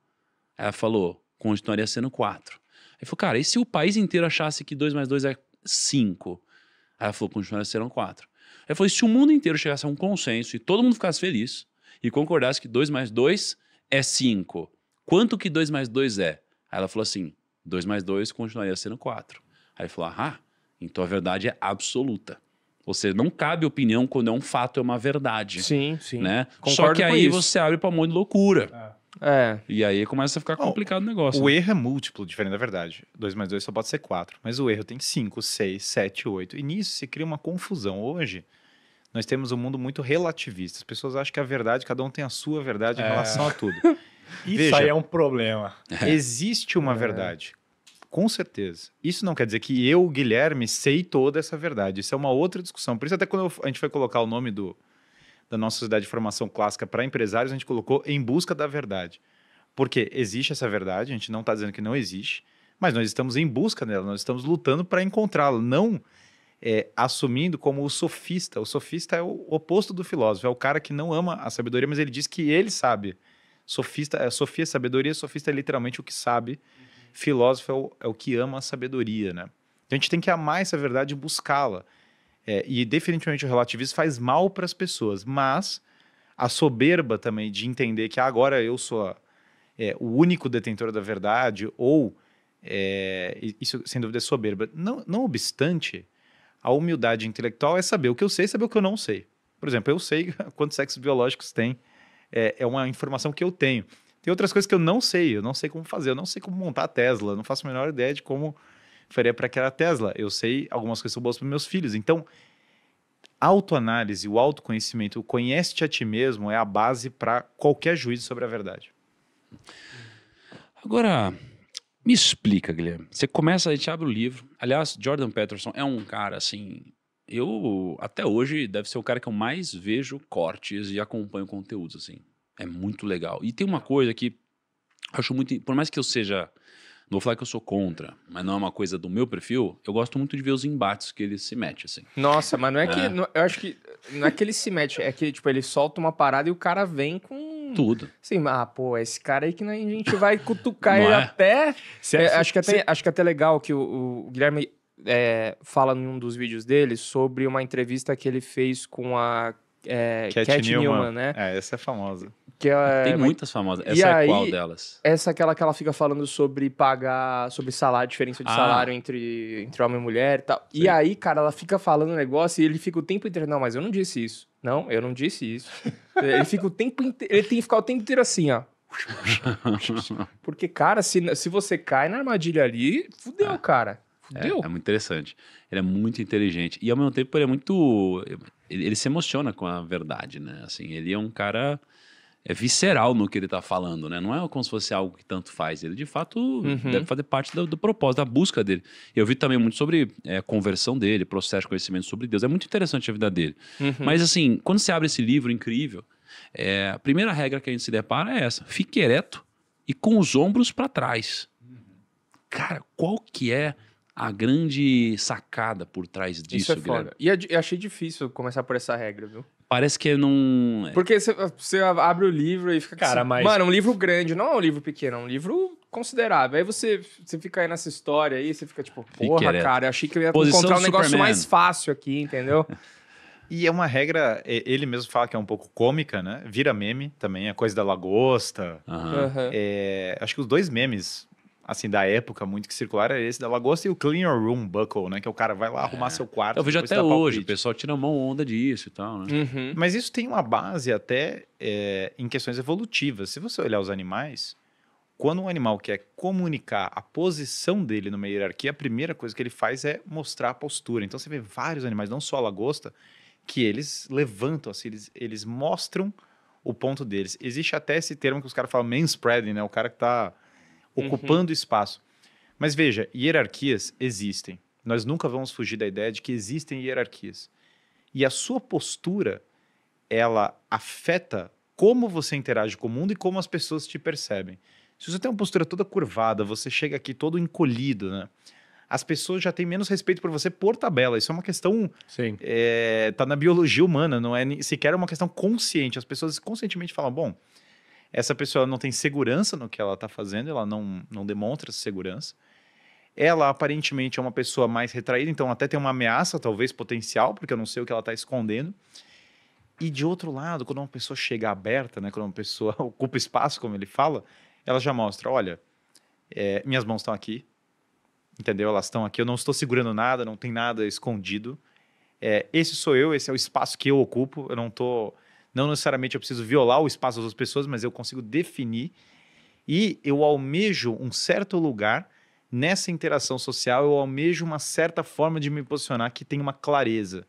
Ela falou, continuaria sendo 4. Aí falou, cara, e se o país inteiro achasse que 2 mais 2 é 5? Aí ela falou, continuaria sendo 4. Aí falou, e se o mundo inteiro chegasse a um consenso e todo mundo ficasse feliz, e concordasse que 2 mais 2 é 5. Quanto que 2 mais 2 é? Aí ela falou assim: 2 mais 2 continuaria sendo 4. Aí ele falou: ah, então a verdade é absoluta. Ou seja, não cabe opinião quando é um fato, é uma verdade. Sim, sim. Né? Só que aí isso. você abre para um monte de loucura. É. é. E aí começa a ficar complicado Bom, o negócio. O né? erro é múltiplo, diferente da verdade. 2 mais 2 só pode ser 4. Mas o erro tem 5, 6, 7, 8. E nisso você cria uma confusão. Hoje, nós temos um mundo muito relativista. As pessoas acham que a verdade, cada um tem a sua verdade é. em relação a tudo. Isso Veja, aí é um problema. Existe uma é. verdade. Com certeza. Isso não quer dizer que eu, Guilherme, sei toda essa verdade. Isso é uma outra discussão. Por isso, até quando eu, a gente foi colocar o nome do, da nossa Sociedade de Formação Clássica para Empresários, a gente colocou Em Busca da Verdade. Porque existe essa verdade, a gente não está dizendo que não existe, mas nós estamos em busca dela, nós estamos lutando para encontrá-la. Não é, assumindo como o sofista. O sofista é o oposto do filósofo, é o cara que não ama a sabedoria, mas ele diz que ele sabe. Sofista, é, sofia é sabedoria, sofista é literalmente o que sabe, uhum. filósofo é o, é o, que ama a sabedoria, né? Então a gente tem que amar essa verdade e buscá-la. É, e definitivamente o relativismo faz mal para as pessoas, mas a soberba também de entender que ah, agora eu sou é, o único detentor da verdade, ou é, isso sem dúvida é soberba. Não, não obstante, a humildade intelectual é saber o que eu sei e saber o que eu não sei. Por exemplo, eu sei quantos sexos biológicos tem, é, é uma informação que eu tenho. Tem outras coisas que eu não sei, eu não sei como fazer, eu não sei como montar a Tesla, eu não faço a menor ideia de como faria para criar a Tesla. Eu sei algumas coisas são boas para meus filhos. Então, autoanálise, o autoconhecimento, o conhece-te a ti mesmo é a base para qualquer juízo sobre a verdade. Agora, me explica, Guilherme. Você começa, a gente abre o livro. Aliás, Jordan Peterson é um cara assim. Eu, até hoje, deve ser o cara que eu mais vejo cortes e acompanho conteúdos, assim. É muito legal. E tem uma coisa que acho muito. Por mais que eu seja. Não vou falar que eu sou contra, mas não é uma coisa do meu perfil. Eu gosto muito de ver os embates que ele se mete, assim. Nossa, mas não é, é. que. Não, eu acho que. Não é que ele se mete, é que, tipo, ele solta uma parada e o cara vem com tudo. Sim, mas ah, pô, esse cara aí que a gente vai cutucar ele é? até. Cê, é, é acho, que é até cê... acho que é até legal que o, o Guilherme é, fala em um dos vídeos dele sobre uma entrevista que ele fez com a é, Cat, Cat Newman. Newman. né? É, essa é famosa. Que, Tem muitas famosas. Essa e é aí, qual delas? Essa é aquela que ela fica falando sobre pagar, sobre salário, diferença de ah. salário entre, entre homem e mulher e tal. Sim. E aí, cara, ela fica falando o negócio e ele fica o tempo inteiro. Não, mas eu não disse isso. Não, eu não disse isso. Ele fica o tempo inteiro, ele tem que ficar o tempo inteiro assim, ó. Porque, cara, se, se você cai na armadilha ali, fudeu, é. cara. Fudeu. É, é, muito interessante. Ele é muito inteligente. E ao mesmo tempo ele é muito. Ele, ele, se emociona com a verdade, né? Assim, ele é um cara é visceral no que ele está falando, né? Não é como se fosse algo que tanto faz. Ele, de fato, uhum. deve fazer parte do, do, propósito, da busca dele. Eu vi também muito sobre é, conversão dele, processo de conhecimento sobre Deus. É muito interessante a vida dele. Uhum. Mas, assim, quando você abre esse livro incrível, é, a primeira regra que a gente se depara é essa. Fique ereto e com os ombros para trás. Uhum. Cara, qual que é a grande sacada por trás disso, Isso é foda. E é achei difícil começar por essa regra, viu? Parece que não. É. Porque você abre o livro e fica. Cara, assim, mas. Mano, um livro grande, não é um livro pequeno, é um livro considerável. Aí você, você fica aí nessa história aí, você fica tipo, porra, fica cara, achei que eu ia encontrar um negócio mais fácil aqui, entendeu? E é uma regra, ele mesmo fala que é um pouco cômica, né? Vira meme também, a é coisa da lagosta. Uhum. Uhum. É, acho que os dois memes assim, da época muito que circular era é esse da lagosta e o clean your room buckle, né? Que é o cara vai lá é. arrumar seu quarto. Eu vejo até hoje, o pessoal tira mão onda disso e tal, né? Uhum. Mas isso tem uma base até é, em questões evolutivas. Se você olhar os animais, quando um animal quer comunicar a posição dele numa hierarquia, a primeira coisa que ele faz é mostrar a postura. Então você vê vários animais, não só a lagosta, que eles levantam, assim, eles, eles mostram o ponto deles. Existe até esse termo que os caras falam spreading né? O cara que tá ocupando uhum. espaço. Mas veja, hierarquias existem. Nós nunca vamos fugir da ideia de que existem hierarquias. E a sua postura, ela afeta como você interage com o mundo e como as pessoas te percebem. Se você tem uma postura toda curvada, você chega aqui todo encolhido, né? As pessoas já têm menos respeito por você por tabela. Isso é uma questão. Sim. É, tá na biologia humana, não é sequer uma questão consciente. As pessoas conscientemente falam: bom, essa pessoa não tem segurança no que ela está fazendo, ela não, não demonstra essa segurança. Ela aparentemente é uma pessoa mais retraída, então até tem uma ameaça, talvez potencial, porque eu não sei o que ela está escondendo. E de outro lado, quando uma pessoa chega aberta, né, quando uma pessoa ocupa espaço, como ele fala, ela já mostra: olha, é, minhas mãos estão aqui, entendeu? Elas estão aqui, eu não estou segurando nada, não tem nada escondido. É, esse sou eu, esse é o espaço que eu ocupo, eu não estou. Tô não necessariamente eu preciso violar o espaço das outras pessoas, mas eu consigo definir e eu almejo um certo lugar nessa interação social, eu almejo uma certa forma de me posicionar que tem uma clareza.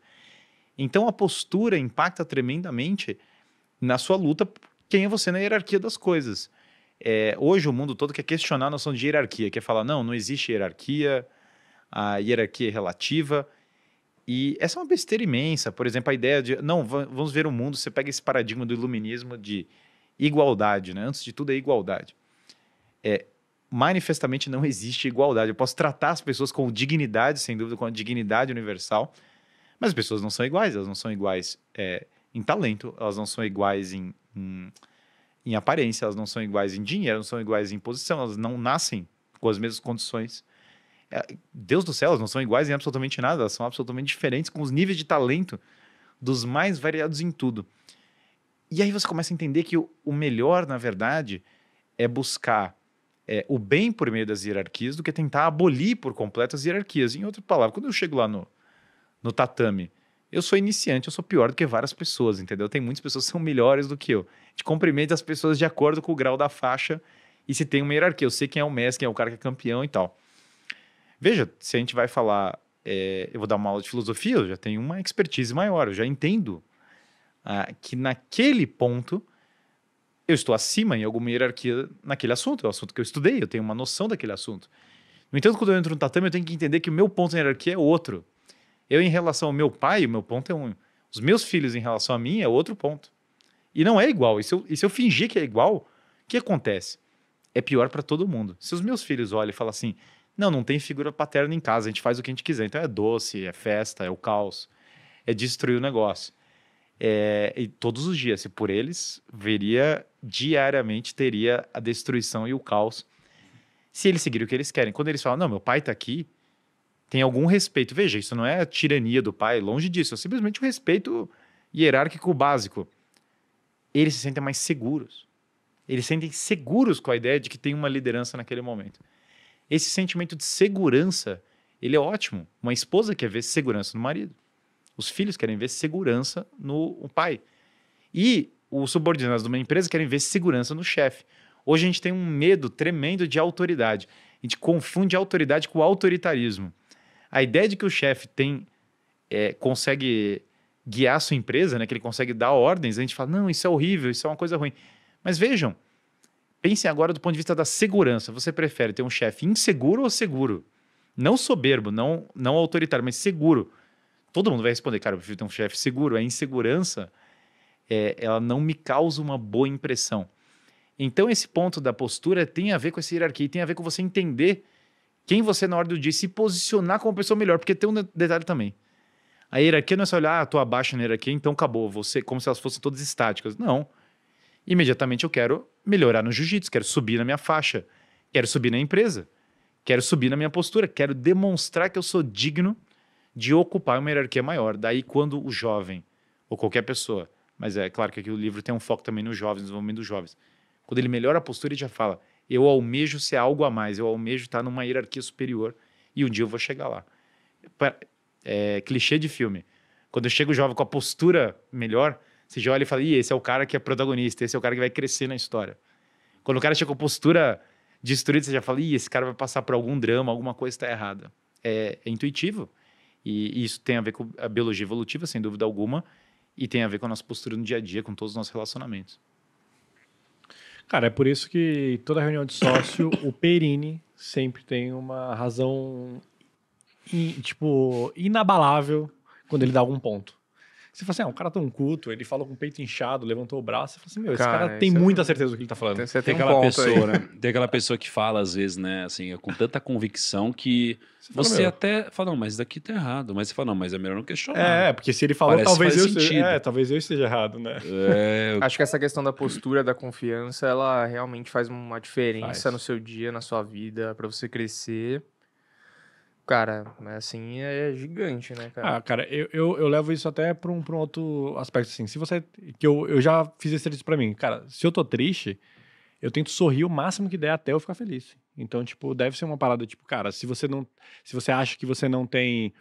Então a postura impacta tremendamente na sua luta quem é você na hierarquia das coisas. É, hoje o mundo todo quer questionar a noção de hierarquia, quer falar, não, não existe hierarquia, a hierarquia é relativa. E essa é uma besteira imensa. Por exemplo, a ideia de, não, vamos ver o mundo, você pega esse paradigma do iluminismo de igualdade, né? Antes de tudo é igualdade. É, manifestamente não existe igualdade. Eu posso tratar as pessoas com dignidade, sem dúvida, com a dignidade universal, mas as pessoas não são iguais. Elas não são iguais é, em talento, elas não são iguais em, em, em aparência, elas não são iguais em dinheiro, elas não são iguais em posição, elas não nascem com as mesmas condições é, Deus do céu, elas não são iguais em absolutamente nada, elas são absolutamente diferentes, com os níveis de talento dos mais variados em tudo. E aí você começa a entender que o, melhor, na verdade, é buscar é, o bem por meio das hierarquias do que tentar abolir por completo as hierarquias. Em outras palavras, quando eu chego lá no, no tatame, eu sou iniciante, eu sou pior do que várias pessoas, entendeu? Tem muitas pessoas que são melhores do que eu. A gente cumprimenta as pessoas de acordo com o grau da faixa e se tem uma hierarquia. Eu sei quem é o mestre, quem é o cara que é campeão e tal. Veja, se a gente vai falar, é, eu vou dar uma aula de filosofia, eu já tenho uma expertise maior, eu já entendo ah, que naquele ponto eu estou acima em alguma hierarquia naquele assunto, é o assunto que eu estudei, eu tenho uma noção daquele assunto. No entanto, quando eu entro no tatame, eu tenho que entender que o meu ponto na hierarquia é outro. Eu, em relação ao meu pai, o meu ponto é um. Os meus filhos, em relação a mim, é outro ponto. E não é igual. E se eu, e se eu fingir que é igual, o que acontece? É pior para todo mundo. Se os meus filhos olham e falam assim: não, não tem figura paterna em casa, a gente faz o que a gente quiser. Então é doce, é festa, é o caos, é destruir o negócio. É, e todos os dias, se por eles, veria diariamente, teria a destruição e o caos. Se eles seguirem o que eles querem. Quando eles falam, não, meu pai está aqui, tem algum respeito. Veja, isso não é tirania do pai, longe disso. É simplesmente um respeito hierárquico básico. Eles se sentem mais seguros. Eles se sentem seguros com a ideia de que tem uma liderança naquele momento. Esse sentimento de segurança, ele é ótimo. Uma esposa quer ver segurança no marido. Os filhos querem ver segurança no pai. E os subordinados de uma empresa querem ver segurança no chefe. Hoje a gente tem um medo tremendo de autoridade. A gente confunde autoridade com autoritarismo. A ideia de que o chefe tem é, consegue guiar a sua empresa, né, que ele consegue dar ordens, a gente fala, não, isso é horrível, isso é uma coisa ruim. Mas vejam, Pensem agora do ponto de vista da segurança. Você prefere ter um chefe inseguro ou seguro? Não soberbo, não, não autoritário, mas seguro. Todo mundo vai responder, cara, eu prefiro ter um chefe seguro. A insegurança, é, ela não me causa uma boa impressão. Então, esse ponto da postura tem a ver com essa hierarquia, tem a ver com você entender quem você é na hora do dia se posicionar como pessoa melhor, porque tem um detalhe também. A hierarquia não é só olhar, ah, tô abaixo na hierarquia, então acabou, você como se elas fossem todas estáticas. Não. Imediatamente eu quero melhorar no jiu-jitsu, quero subir na minha faixa, quero subir na empresa, quero subir na minha postura, quero demonstrar que eu sou digno de ocupar uma hierarquia maior. Daí, quando o jovem, ou qualquer pessoa, mas é claro que aqui o livro tem um foco também nos jovens, no desenvolvimento dos jovens, quando ele melhora a postura, ele já fala: eu almejo ser algo a mais, eu almejo estar numa hierarquia superior e um dia eu vou chegar lá. É, clichê de filme. Quando chega o jovem com a postura melhor, você já olha e fala, Ih, esse é o cara que é protagonista, esse é o cara que vai crescer na história. Quando o cara chega com postura destruída, você já fala, Ih, esse cara vai passar por algum drama, alguma coisa está errada. É, é intuitivo. E, e isso tem a ver com a biologia evolutiva, sem dúvida alguma, e tem a ver com a nossa postura no dia a dia, com todos os nossos relacionamentos. Cara, é por isso que toda reunião de sócio, o Perini sempre tem uma razão, in, tipo, inabalável quando ele dá algum ponto. Você fala assim, ah, um cara tão culto, ele fala com o peito inchado, levantou o braço, você fala assim, meu, esse cara, cara tem é muita é... certeza do que ele tá falando. tem, um aquela pessoa, né? Tem aquela pessoa que fala, às vezes, né, assim, é com tanta convicção que você, fala, até fala, não, mas isso daqui tá errado. Mas você fala, não, mas é melhor não questionar. É, porque se ele falou, Parece talvez eu, seja, é, talvez eu esteja errado, né? É, Acho que essa questão da postura, da confiança, ela realmente faz uma diferença faz. no seu dia, na sua vida, para você crescer cara, assim, é gigante, né, cara? Ah, cara, eu, eu, eu levo isso até pra um, pra um outro aspecto, assim. Se você. Que eu, eu já fiz esse exercício pra mim. Cara, se eu tô triste, eu tento sorrir o máximo que der até eu ficar feliz. Então, tipo, deve ser uma parada, tipo, cara, se você não. Se você acha que você não tem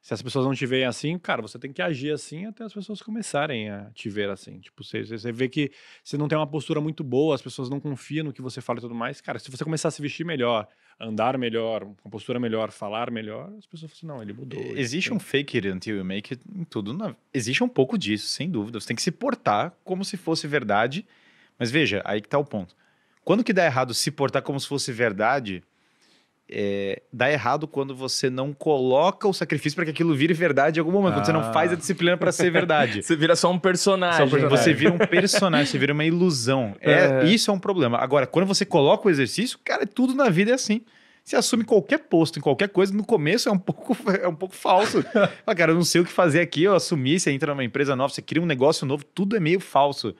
se as pessoas não te veem assim, cara, você tem que agir assim até as pessoas começarem a te ver assim. Tipo, você, você vê que você não tem uma postura muito boa, as pessoas não confiam no que você fala e tudo mais. Cara, se você começar a se vestir melhor, andar melhor, uma postura melhor, falar melhor, as pessoas falam, assim, não, ele mudou. Existe um fake it until you make it em tudo. Na... Existe um pouco disso, sem dúvida. Você tem que se portar como se fosse verdade. Mas veja, aí que tá o ponto. Quando que dá errado se portar como se fosse verdade é, dá errado quando você não coloca o sacrifício para que aquilo vire verdade em algum momento. Ah. Quando você não faz a ah. disciplina para ser verdade. você vira só um personagem. Só um personagem. Você vira um personagem, você vira uma ilusão. É, é, Isso é um problema. Agora, quando você coloca o exercício, cara, é tudo na vida é assim. Você assume qualquer posto em qualquer coisa, no começo é um pouco, é um pouco falso. Fala, cara, eu não sei o que fazer aqui, eu assumi, você entra numa empresa nova, você cria um negócio novo, tudo é meio falso.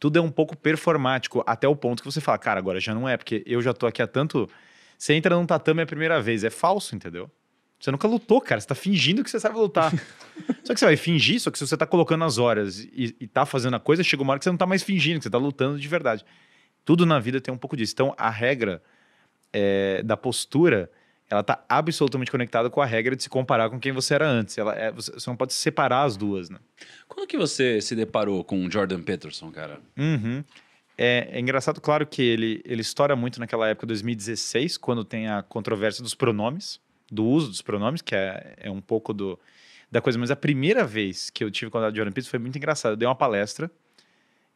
Tudo é um pouco performático, até o ponto que você fala, cara, agora já não é, porque eu já tô aqui há tanto você entra num tatame a primeira vez, é falso, entendeu? Você nunca lutou, cara. Você tá fingindo que você sabe lutar. só que você vai fingir, só que se você tá colocando as horas e, e tá fazendo a coisa, chega uma hora que você não tá mais fingindo, que você tá lutando de verdade. Tudo na vida tem um pouco disso. Então, a regra é, da postura, ela tá absolutamente conectada com a regra de se comparar com quem você era antes. Ela é, você, você não pode separar as duas, né? Quando que você se deparou com o Jordan Peterson, cara? Uhum. É, é, engraçado, claro que ele, ele estoura muito naquela época, 2016, quando tem a controvérsia dos pronomes, do uso dos pronomes, que é, é um pouco do, da coisa. Mas a primeira vez que eu tive contato de Jordan Peterson foi muito engraçado. Eu dei uma palestra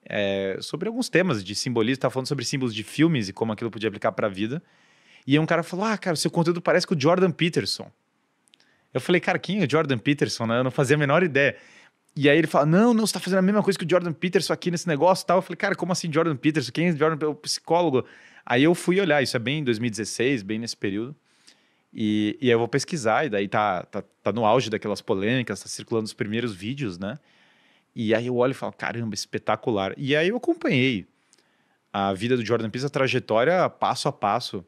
é, sobre alguns temas de simbolismo, estava falando sobre símbolos de filmes e como aquilo podia aplicar para a vida. E aí um cara falou: Ah, cara, seu conteúdo parece com o Jordan Peterson. Eu falei, cara, quem é o Jordan Peterson? Né? Eu não fazia a menor ideia. E aí ele fala: Não, não, você tá fazendo a mesma coisa que o Jordan Peterson aqui nesse negócio e tal. Eu falei, cara, como assim Jordan Peterson? Quem é Jordan o psicólogo? Aí eu fui olhar, isso é bem em 2016, bem nesse período. E, e aí eu vou pesquisar, e daí tá, tá, tá no auge daquelas polêmicas, tá circulando os primeiros vídeos, né? E aí eu olho e falo, caramba, espetacular. E aí eu acompanhei a vida do Jordan Peterson, a trajetória passo a passo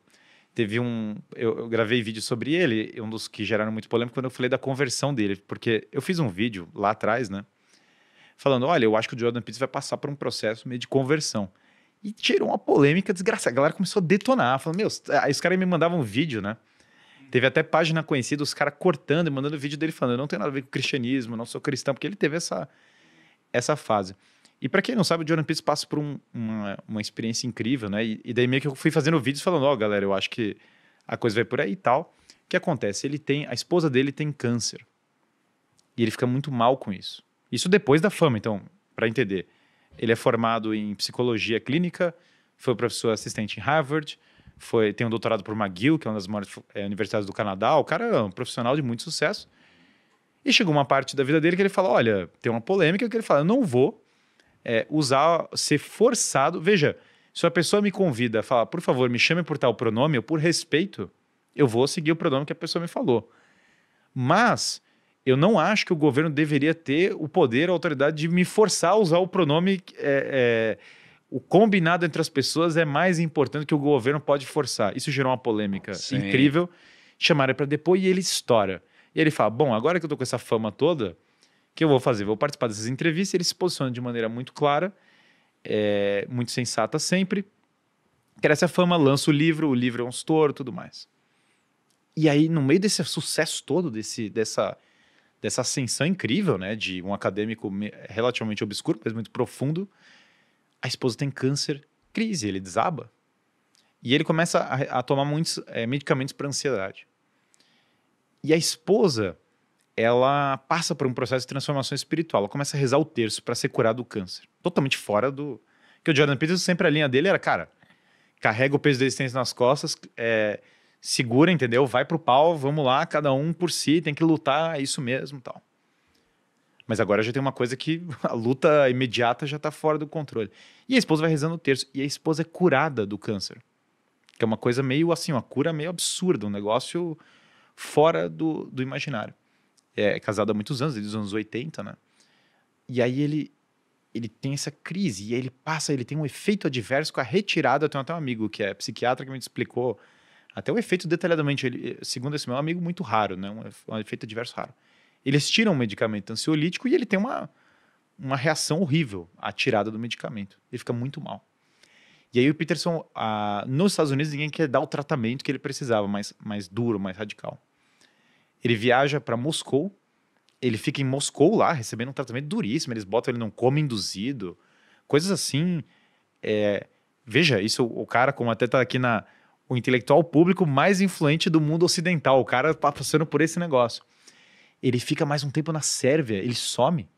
teve um. Eu, eu, gravei vídeo sobre ele, um dos que geraram muito polêmica, quando eu falei da conversão dele, porque eu fiz um vídeo lá atrás, né? Falando: olha, eu acho que o Jordan Peterson vai passar por um processo meio de conversão. E tirou uma polêmica desgraçada. A galera começou a detonar. Falando, meu, aí ah, os caras me mandavam um vídeo, né? Teve até página conhecida, os caras cortando e mandando vídeo dele falando: não tem nada a ver com o cristianismo, não sou cristão, porque ele teve essa, essa fase. E para quem não sabe, o Jordan Peterson passa por um, uma, uma experiência incrível, né? E, e, daí meio que eu fui fazendo vídeos falando, ó, oh, galera, eu acho que a coisa vai por aí e tal. O que acontece? Ele tem, a esposa dele tem câncer. E ele fica muito mal com isso. Isso depois da fama, então, para entender. Ele é formado em psicologia clínica, foi professor assistente em Harvard, foi, tem um doutorado por McGill, que é uma das maiores é, universidades do Canadá. O cara é um profissional de muito sucesso. E chegou uma parte da vida dele que ele fala: olha, tem uma polêmica que ele fala, eu não vou é, usar, ser forçado. Veja, se a pessoa me convida a falar, por favor, me chame por tal pronome, eu por respeito, eu vou seguir o pronome que a pessoa me falou. Mas eu não acho que o governo deveria ter o poder, a autoridade de me forçar a usar o pronome. É, é, o combinado entre as pessoas é mais importante que o governo pode forçar. Isso gerou uma polêmica Sim. incrível. Chamaram para depois e ele estoura. E ele fala: Bom, agora que eu tô com essa fama toda, o que eu vou fazer? Vou participar dessas entrevistas, ele se posiciona de maneira muito clara, é, muito sensata sempre, cresce a fama, lança o livro, o livro é um estouro tudo mais. E aí, no meio desse sucesso todo, desse, dessa, dessa ascensão incrível, né, de um acadêmico relativamente obscuro, mas muito profundo, a esposa tem câncer, crise, ele desaba. E ele começa a, a tomar muitos é, medicamentos para ansiedade. E a esposa ela passa por um processo de transformação espiritual. Ela começa a rezar o terço para ser curada do câncer. Totalmente fora do. Que o Jordan Peterson sempre a linha dele era, cara, carrega o peso da existência nas costas, é, segura, entendeu? Vai pro pau, vamos lá, cada um por si, tem que lutar, é isso mesmo tal. Mas agora já tem uma coisa que a luta imediata já tá fora do controle. E a esposa vai rezando o terço, e a esposa é curada do câncer. Que é uma coisa meio assim, uma cura meio absurda, um negócio fora do, do imaginário. É, é casado há muitos anos, desde os anos 80, né? E aí ele, ele tem essa crise, e aí ele passa, ele tem um efeito adverso com a retirada. Eu tenho até um amigo que é psiquiatra que me explicou até o efeito detalhadamente. Ele, segundo esse meu amigo, muito raro, né? Um, um efeito adverso raro. Eles tiram um medicamento ansiolítico e ele tem uma, uma reação horrível à tirada do medicamento. Ele fica muito mal. E aí o Peterson, ah, nos Estados Unidos, ninguém quer dar o tratamento que ele precisava, mais, mais duro, mais radical. Ele viaja para Moscou, ele fica em Moscou lá, recebendo um tratamento duríssimo, eles botam ele num coma induzido, coisas assim. É... Veja, isso o cara, como até tá aqui na. O intelectual público mais influente do mundo ocidental, o cara tá passando por esse negócio. Ele fica mais um tempo na Sérvia, ele some,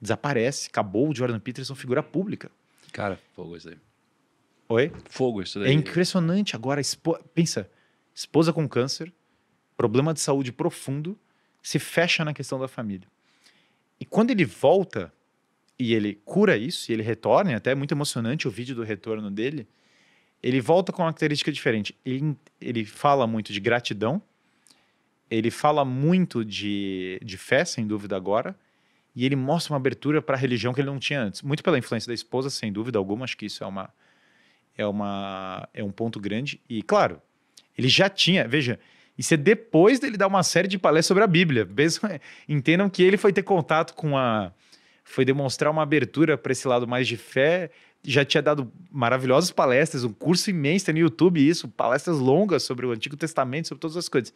desaparece, acabou o Jordan Peterson, figura pública. Cara, fogo isso aí. Oi? Fogo isso daí. É impressionante agora. Expo... Pensa, esposa com câncer, problema de saúde profundo, se fecha na questão da família. E quando ele volta e ele cura isso, e ele retorna, e até é muito emocionante o vídeo do retorno dele, ele volta com uma característica diferente. Ele, ele fala muito de gratidão, ele fala muito de, de fé, sem dúvida agora, e ele mostra uma abertura para a religião que ele não tinha antes. Muito pela influência da esposa, sem dúvida alguma, acho que isso é uma é uma é um ponto grande e claro, ele já tinha, veja, isso é depois dele dar uma série de palestras sobre a Bíblia. Mesmo, entendam que ele foi ter contato com a. Foi demonstrar uma abertura para esse lado mais de fé. Já tinha dado maravilhosas palestras, um curso imenso tem no YouTube, isso, palestras longas sobre o Antigo Testamento, sobre todas as coisas.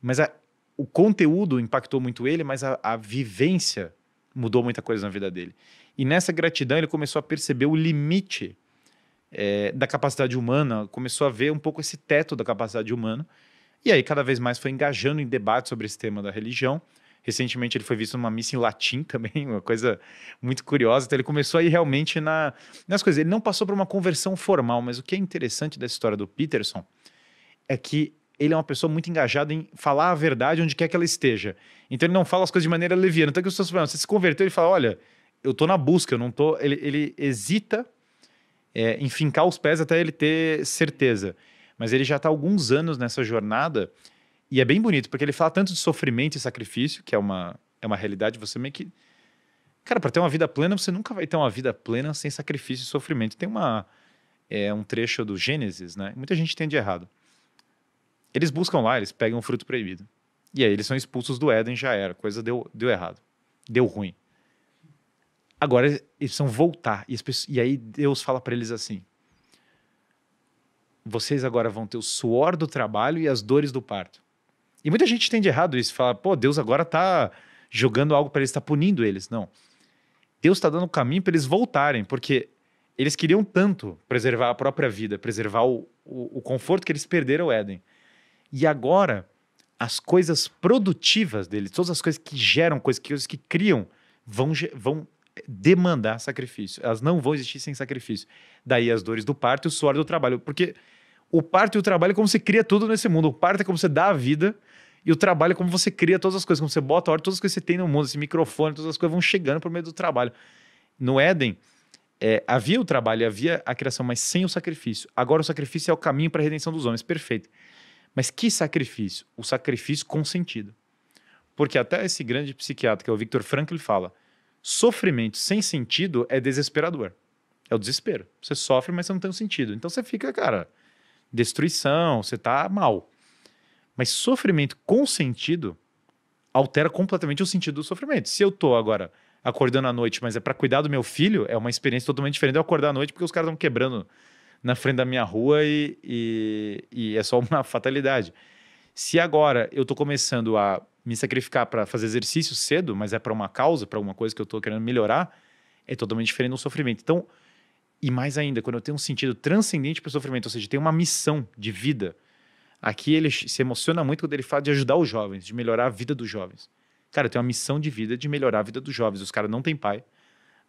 Mas a, o conteúdo impactou muito ele, mas a, a vivência mudou muita coisa na vida dele. E nessa gratidão ele começou a perceber o limite é, da capacidade humana, começou a ver um pouco esse teto da capacidade humana e aí, cada vez mais, foi engajando em debate sobre esse tema da religião. Recentemente ele foi visto numa missa em latim também, uma coisa muito curiosa. Então ele começou aí realmente na, nas coisas. Ele não passou por uma conversão formal, mas o que é interessante dessa história do Peterson é que ele é uma pessoa muito engajada em falar a verdade onde quer que ela esteja. Então ele não fala as coisas de maneira leviana. Então que os seus problemas, você se converteu, ele fala: olha, eu tô na busca, eu não tô. Ele, ele hesita é, em fincar os pés até ele ter certeza mas ele já está alguns anos nessa jornada e é bem bonito, porque ele fala tanto de sofrimento e sacrifício, que é uma, é uma realidade, você meio que. Cara, para ter uma vida plena, você nunca vai ter uma vida plena sem sacrifício e sofrimento. Tem uma, é, um trecho do Gênesis, né? Muita gente entende errado. Eles buscam lá, eles pegam o fruto proibido. E aí eles são expulsos do Éden, já era. Coisa deu, deu errado. Deu ruim. Agora eles precisam voltar. E, pessoas, e aí Deus fala para eles assim: vocês agora vão ter o suor do trabalho e as dores do parto. E muita gente entende errado isso, fala, pô, Deus agora está jogando algo para eles, está punindo eles. Não. Deus está dando o caminho para eles voltarem, porque eles queriam tanto preservar a própria vida, preservar o, o, o conforto que eles perderam o Éden. E agora, as coisas produtivas deles, todas as coisas que geram coisas, coisas que criam, vão, vão demandar sacrifício. Elas não vão existir sem sacrifício. Daí as dores do parto e o suor do trabalho. Porque o parto e o trabalho é como você cria tudo nesse mundo. O parto é como você dá a vida e o trabalho é como você cria todas as coisas, como você bota a ordem, todas as coisas que você tem no mundo, esse microfone, todas as coisas vão chegando por meio do trabalho. No Éden, é, havia o trabalho, havia a criação, mas sem o sacrifício. Agora o sacrifício é o caminho para a redenção dos homens. Perfeito. Mas que sacrifício? O sacrifício com sentido. Porque até esse grande psiquiatra, que é o Victor Frankl, fala Sofrimento sem sentido é desesperador. É o desespero. Você sofre, mas você não tem um sentido. Então você fica, cara, destruição, você tá mal. Mas sofrimento com sentido altera completamente o sentido do sofrimento. Se eu tô agora acordando à noite, mas é para cuidar do meu filho, é uma experiência totalmente diferente de eu acordar à noite porque os caras estão quebrando na frente da minha rua e, e, e, é só uma fatalidade. Se agora eu tô começando a me sacrificar para fazer exercício cedo, mas é para uma causa, para alguma coisa que eu estou querendo melhorar, é totalmente diferente do sofrimento. Então, e mais ainda, quando eu tenho um sentido transcendente para o sofrimento, ou seja, tem uma missão de vida. Aqui ele se emociona muito quando ele fala de ajudar os jovens, de melhorar a vida dos jovens. Cara, eu tenho uma missão de vida de melhorar a vida dos jovens. Os caras não têm pai.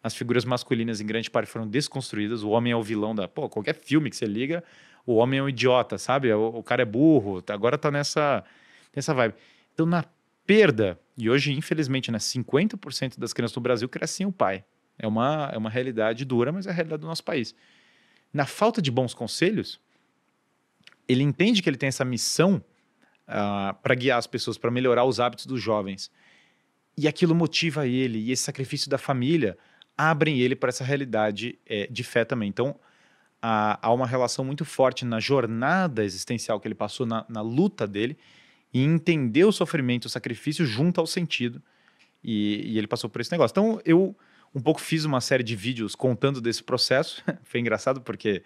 As figuras masculinas, em grande parte, foram desconstruídas. O homem é o vilão da. Pô, qualquer filme que você liga, o homem é um idiota, sabe? O, o cara é burro, tá, agora tá nessa, nessa vibe. Então, na perda, e hoje, infelizmente, né, 50% das crianças no Brasil crescem sem o pai. É uma, é uma realidade dura, mas é a realidade do nosso país. Na falta de bons conselhos, ele entende que ele tem essa missão uh, ah, para guiar as pessoas, para melhorar os hábitos dos jovens. E aquilo motiva ele, e esse sacrifício da família abrem ele para essa realidade é, de fé também. Então, há, ah, há, uma relação muito forte na jornada existencial que ele passou, na, na luta dele, e entender o sofrimento, o sacrifício junto ao sentido. E, e ele passou por esse negócio. Então eu um pouco fiz uma série de vídeos contando desse processo. Foi engraçado porque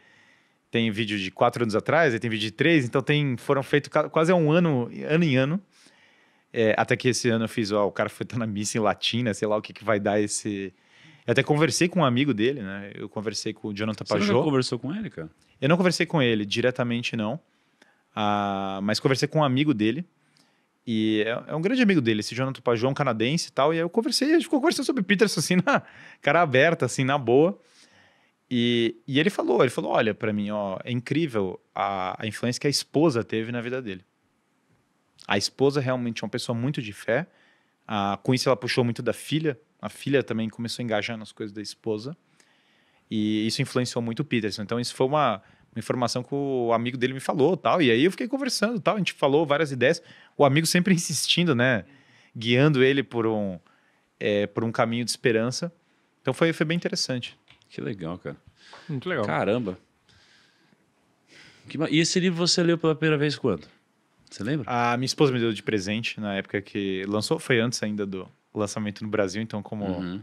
tem vídeo de quatro anos atrás, aí tem vídeo de três, então tem, foram feitos quase um ano, ano em ano. É, até que esse ano eu fiz, ó, o cara foi estar na missa em latina, né, sei lá o que, que vai dar esse. Eu até conversei com um amigo dele, né? Eu conversei com o Jonathan Pajot. Você já conversou com ele, cara? Eu não conversei com ele diretamente, não. Ah, mas conversei com um amigo dele, e é, é, um grande amigo dele, esse Jonathan Pajão, canadense e tal. E aí eu conversei, a gente ficou conversando sobre Peterson, assim, na cara aberta, assim, na boa. E, e ele falou, ele falou, olha, para mim, ó, é incrível a, a influência que a esposa teve na vida dele. A esposa realmente é uma pessoa muito de fé. Ah, com isso ela puxou muito da filha. A filha também começou a engajar nas coisas da esposa. E isso influenciou muito o Peterson. Então isso foi uma uma informação que o amigo dele me falou tal. E aí eu fiquei conversando tal. A gente falou várias ideias. O amigo sempre insistindo, né? Guiando ele por um, é, por um caminho de esperança. Então foi, foi bem interessante. Que legal, cara. Muito legal. Caramba. Que... E esse livro você leu pela primeira vez quando? Você lembra? A minha esposa me deu de presente na época que lançou. Foi antes ainda do lançamento no Brasil, então como uhum.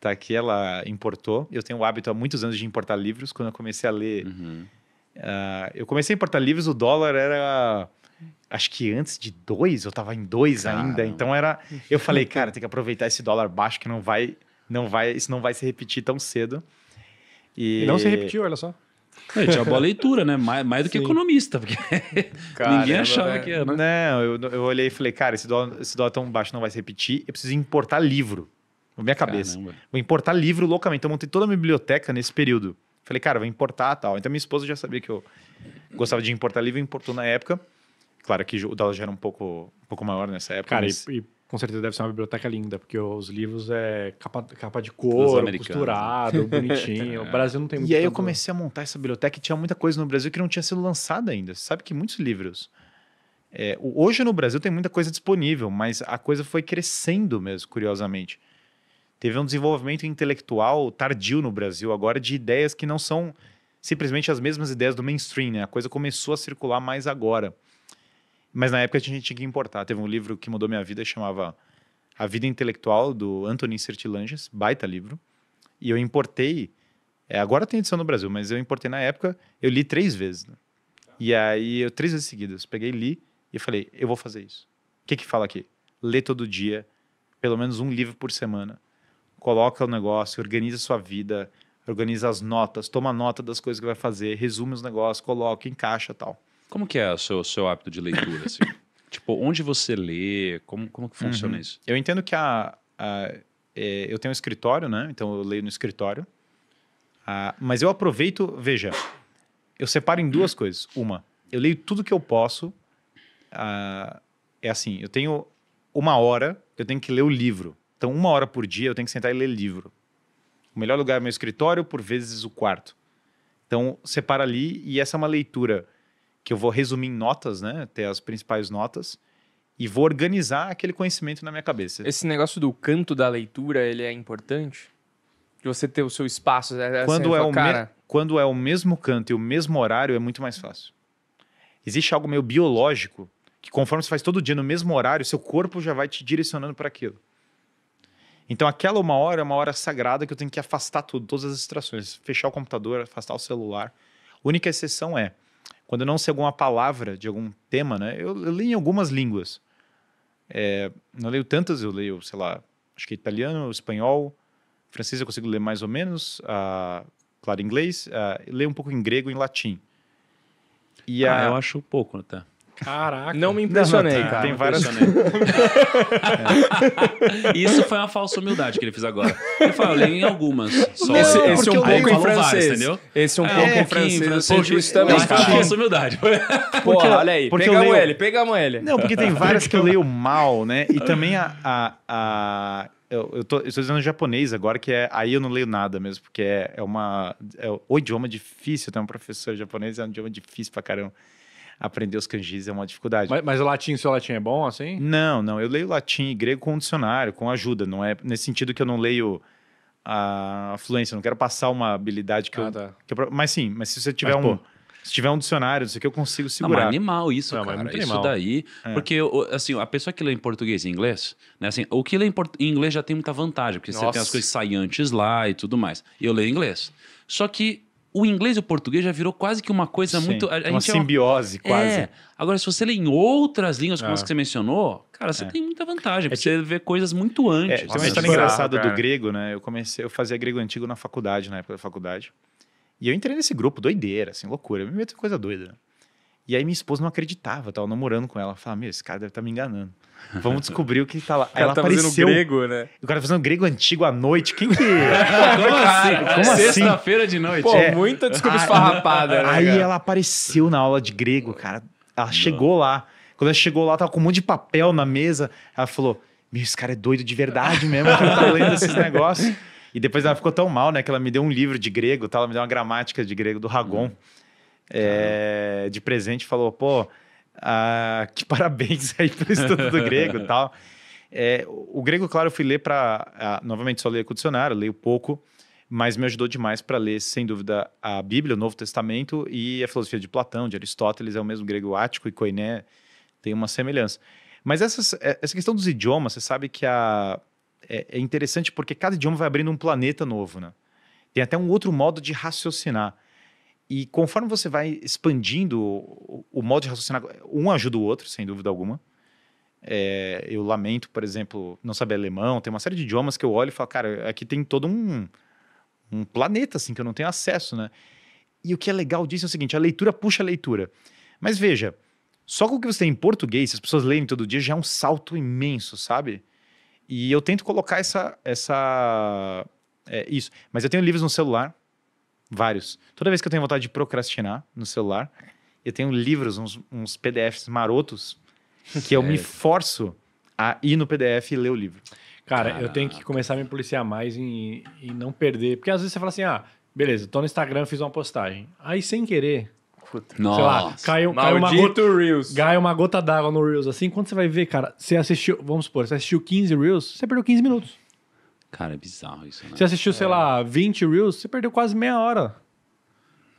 tá aqui, ela importou. Eu tenho o hábito há muitos anos de importar livros. Quando eu comecei a ler... Uhum ah, eu comecei a importar livros. o dólar era acho que antes de dois, eu tava em dois Caramba. ainda. Então era. Eu falei, cara, tem que aproveitar esse dólar baixo que não vai, não vai, isso não vai se repetir tão cedo. E, e não se repetiu, olha só. É, tinha uma boa leitura, né? Mais, mais do Sim. que economista, porque Caramba, ninguém achava né? que era. Né? Não, eu, eu olhei e falei, cara, esse dólar, esse dólar tão baixo não vai se repetir. Eu preciso importar livro. Na minha cabeça. Caramba. Vou importar livro loucamente. Então, eu montei toda a minha biblioteca nesse período. Falei, cara, vou importar tal. Então minha esposa já sabia que eu gostava de importar livro, importou na época. Claro que o dólar já era um pouco, um pouco maior nessa época. Cara, mas... e, e, com certeza deve ser uma biblioteca linda, porque os livros é capa, capa de couro, né? costurado, bonitinho. é. O Brasil não tem muito. E aí eu comecei a montar essa biblioteca e tinha muita coisa no Brasil que não tinha sido lançada ainda. Você sabe que muitos livros. É, hoje no Brasil tem muita coisa disponível, mas a coisa foi crescendo mesmo, curiosamente teve um desenvolvimento intelectual tardio no Brasil agora de ideias que não são simplesmente as mesmas ideias do mainstream, né? A coisa começou a circular mais agora. Mas na época a gente tinha que importar. Teve um livro que mudou minha vida, chamava A Vida Intelectual, do Anthony Sertilanges, baita livro. E eu importei, é, agora tem edição no Brasil, mas eu importei na época, eu li três vezes. Né? E aí, eu, três vezes seguidas, peguei, li e falei, eu vou fazer isso. O que que fala aqui? Lê todo dia, pelo menos um livro por semana coloca o negócio, organiza a sua vida, organiza as notas, toma nota das coisas que vai fazer, resume os negócios, coloca, encaixa tal. Como que é o seu, seu hábito de leitura? Assim? tipo, onde você lê? Como, como que funciona uhum. isso? Eu entendo que a, a é, eu tenho um escritório, né? Então eu leio no escritório. Ah, mas eu aproveito, veja, eu separo em duas coisas. Uma, eu leio tudo que eu posso. Ah, é assim, eu tenho uma hora, eu tenho que ler o livro. Então, uma hora por dia eu tenho que sentar e ler livro. O melhor lugar é meu escritório, por vezes o quarto. Então, separa ali e essa é uma leitura que eu vou resumir em notas, né? Ter as principais notas e vou organizar aquele conhecimento na minha cabeça. Esse negócio do canto da leitura, ele é importante? De você ter o seu espaço. É, é assim, quando, é o cara... Quando é o mesmo canto e o mesmo horário, é muito mais fácil. Existe algo meio biológico que conforme você faz todo dia no mesmo horário, seu corpo já vai te direcionando para aquilo. Então, aquela uma hora é uma hora sagrada que eu tenho que afastar tudo, todas as distrações, fechar o computador, afastar o celular. A única exceção é quando eu não sei alguma palavra de algum tema, né? Eu, eu leio em algumas línguas. É, não leio tantas, eu leio, sei lá, acho que italiano, espanhol, francês eu consigo ler mais ou menos, uh, claro, inglês, uh, leio um pouco em grego e em latim. E ah, a... eu acho pouco, tá? Caraca. Não me impressionei, não, tá. cara. Tem várias. é. Isso foi uma falsa humildade que ele fez agora. Ele falou, eu leio em algumas. Só esse, esse é um pouco em francês. Várias, entendeu? Esse é um é, pouco em francês. francês eu também, eu cara. falsa humildade. Pô, olha aí. Porque pegamos leio... ele, pegamos ele. Não, porque tem várias que eu leio mal, né? E também a... a, a eu, eu, tô, eu tô dizendo japonês agora, que é. Aí eu não leio nada mesmo, porque é, é uma. É o idioma difícil, tem um professor japonês, é um idioma difícil pra caramba aprender os kanjis é uma dificuldade. Mas, mas o latim, seu latim é bom assim? Não, não. Eu leio latim e grego com dicionário, com ajuda. Não é nesse sentido que eu não leio a fluência, não quero passar uma habilidade que, ah, eu, tá. que eu, Mas sim, mas se você tiver mas, um. Pô, se tiver um dicionário, isso aqui eu consigo segurar. Não, animal isso, não, é cara. Isso animal. daí. É. Porque, assim, a pessoa que lê em português e inglês, né? Assim, o que lê em, em inglês já tem muita vantagem, porque Nossa. você tem as coisas saiantes lá e tudo mais. E Eu leio inglês. Só que o inglês e o português já virou quase que uma coisa Sim, muito. A, é uma simbiose, é uma... quase. É. Agora, se você lê em outras línguas, como ah. as que você mencionou, cara, você é. tem muita vantagem, é porque é que... você vê coisas muito antes. É, tem uma história engraçada do grego, né? Eu comecei, eu fazia grego antigo na faculdade, na época da faculdade. E eu entrei nesse grupo, doideira, assim, loucura. Eu me meto em coisa doida. E aí minha esposa não acreditava, tava namorando com ela. Falava, meu, esse cara deve estar tá me enganando. Vamos descobrir o que tá lá. Aí ela tá apareceu. fazendo grego, né? O cara tá fazendo grego antigo à noite. Quem que. Como assim? Como assim? Sexta-feira de noite. Pô, é. muita desculpa aí, Né, aí ela apareceu na aula de grego, cara. Ela chegou não. lá. Quando ela chegou lá, tava com um monte de papel na mesa. Ela falou: Meu, esse cara é doido de verdade mesmo, que tá lendo esses negócios. E depois ela ficou tão mal, né? Que ela me deu um livro de grego, tá? ela me deu uma gramática de grego do Ragon. Hum é, de presente falou, pô, ah, que parabéns aí pelo estudo do grego e tal. É, o grego, claro, eu fui ler para. Ah, novamente, só leio o dicionário, leio pouco, mas me ajudou demais para ler, sem dúvida, a Bíblia, o Novo Testamento e a filosofia de Platão, de Aristóteles, é o mesmo grego ático e coiné, tem uma semelhança. Mas essas, essa questão dos idiomas, você sabe que a, é, é interessante porque cada idioma vai abrindo um planeta novo, né? Tem até um outro modo de raciocinar. E conforme você vai expandindo o, o, modo de raciocinar, um ajuda o outro, sem dúvida alguma. É, eu lamento, por exemplo, não saber alemão. Tem uma série de idiomas que eu olho e falo, cara, aqui tem todo um, um planeta assim que eu não tenho acesso, né? E o que é legal disso é o seguinte: a leitura puxa a leitura. Mas veja, só com o que você tem em português, se as pessoas leem todo dia, já é um salto imenso, sabe? E eu tento colocar essa, essa é, isso. Mas eu tenho livros no celular, Vários. Toda vez que eu tenho vontade de procrastinar no celular, eu tenho livros, uns, uns PDFs marotos, que eu me forço a ir no PDF e ler o livro. Cara, Caraca. eu tenho que começar a me policiar mais em, em não perder. Porque às vezes você fala assim, ah, beleza, tô no Instagram, fiz uma postagem. Aí sem querer, Nossa. Sei lá, caiu, caiu uma gota. Reels. Caiu uma gota d'água no Reels. Assim, quando você vai ver, cara, você assistiu, vamos supor, você assistiu 15 Reels, você perdeu 15 minutos. Cara, é bizarro isso, né? Você assistiu, é. sei lá, 20 Reels, você perdeu quase meia hora.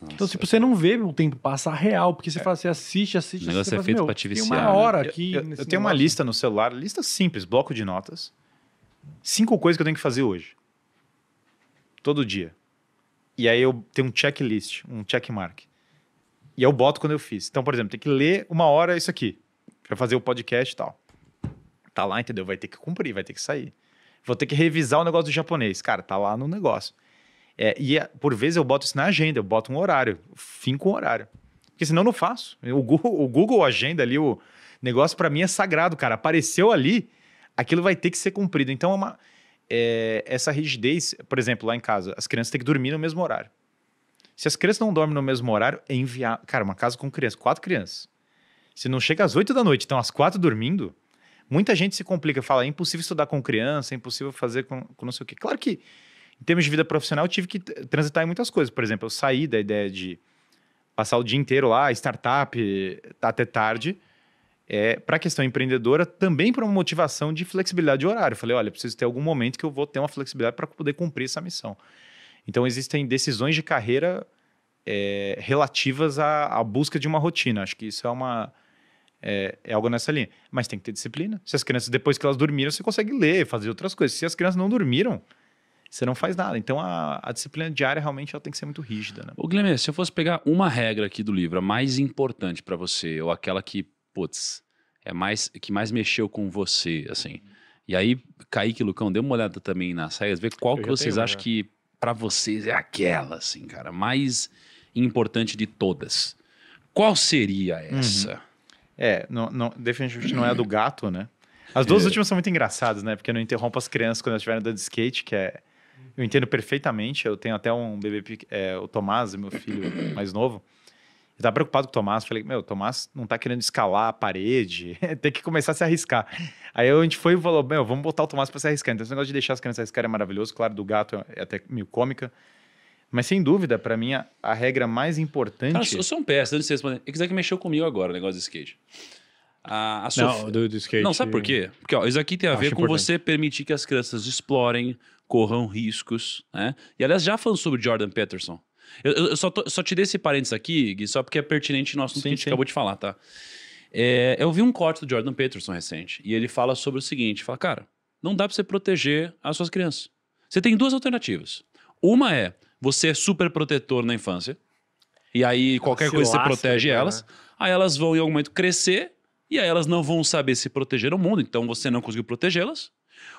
Então, Nossa, então, tipo, você não vê o tempo passar real, porque você é. fala, você assiste, assiste, O negócio é feito assim, pra te viciar. Tem uma né? hora aqui. Eu, eu, eu tenho uma lista no celular, lista simples, bloco de notas. Cinco coisas que eu tenho que fazer hoje. Todo dia. E aí eu tenho um checklist, um checkmark. E eu boto quando eu fiz. Então, por exemplo, tem que ler uma hora isso aqui. Pra fazer o podcast e tal. Tá lá, entendeu? Vai ter que cumprir, vai ter que sair. Vou ter que revisar o negócio do japonês. Cara, tá lá no negócio. É, e é, por vezes eu boto isso na agenda, eu boto um horário, fim com horário. Porque senão eu não faço. O Google, o Google Agenda ali, o negócio para mim é sagrado, cara. Apareceu ali, aquilo vai ter que ser cumprido. Então, é uma, é, essa rigidez, por exemplo, lá em casa, as crianças têm que dormir no mesmo horário. Se as crianças não dormem no mesmo horário, é enviar. Cara, uma casa com crianças, quatro crianças. Se não chega às oito da noite, estão às quatro dormindo, Muita gente se complica, fala, é impossível estudar com criança, é impossível fazer com, com não sei o quê. Claro que, em termos de vida profissional, eu tive que transitar em muitas coisas. Por exemplo, eu saí da ideia de passar o dia inteiro lá, startup, até tarde, é, para a questão empreendedora, também para uma motivação de flexibilidade de horário. Eu falei, olha, preciso ter algum momento que eu vou ter uma flexibilidade para poder cumprir essa missão. Então, existem decisões de carreira é, relativas à, à busca de uma rotina. Acho que isso é uma é, é, algo nessa linha. Mas tem que ter disciplina. Se as crianças, depois que elas dormiram, você consegue ler, fazer outras coisas. Se as crianças não dormiram, você não faz nada. Então a, a disciplina diária realmente ela tem que ser muito rígida. Né? Ô, Guilherme, se eu fosse pegar uma regra aqui do livro, a mais importante para você, ou aquela que, putz, é mais que mais mexeu com você, assim. E aí, Kaique Lucão, dê uma olhada também nas regras, ver qual eu que vocês acham que para vocês é aquela, assim, cara, mais importante de todas. Qual seria uhum. essa? Uhum. É, não, não, definitivamente não é a do gato, né? As duas é. últimas são muito engraçadas, né? Porque não interrompa as crianças quando elas estiverem andando de skate, que é. Eu entendo perfeitamente. Eu tenho até um bebê, é, o Tomás, meu filho mais novo. Eu tava preocupado com o Tomás. Falei, meu, o Tomás não tá querendo escalar a parede, tem que começar a se arriscar. Aí a gente foi e falou, meu, vamos botar o Tomás para se arriscar. Então esse negócio de deixar as crianças se é maravilhoso. Claro, do gato é até meio cômica. Mas sem dúvida, para mim, a, a, regra mais importante. Cara, eu sou um péssimo, antes de você responder. Isaac mexeu comigo agora o negócio do skate. A, a Sof... Não, do, do, skate. Não, sabe por quê? Porque ó, isso aqui tem a ver com importante. você permitir que as crianças explorem, corram riscos, né? E aliás, já falando sobre Jordan Peterson. Eu, eu só, tô, só te dei esse parênteses aqui, Gui, só porque é pertinente no assunto sim, que a gente sim. acabou de falar, tá? É, eu vi um corte do Jordan Peterson recente e ele fala sobre o seguinte: fala, cara, não dá para você proteger as suas crianças. Você tem duas alternativas. Uma é você é super protetor na infância. E aí qualquer coisa você protege cara. Né? elas. Aí elas vão em algum momento crescer e aí elas não vão saber se proteger o mundo, então você não conseguiu protegê-las.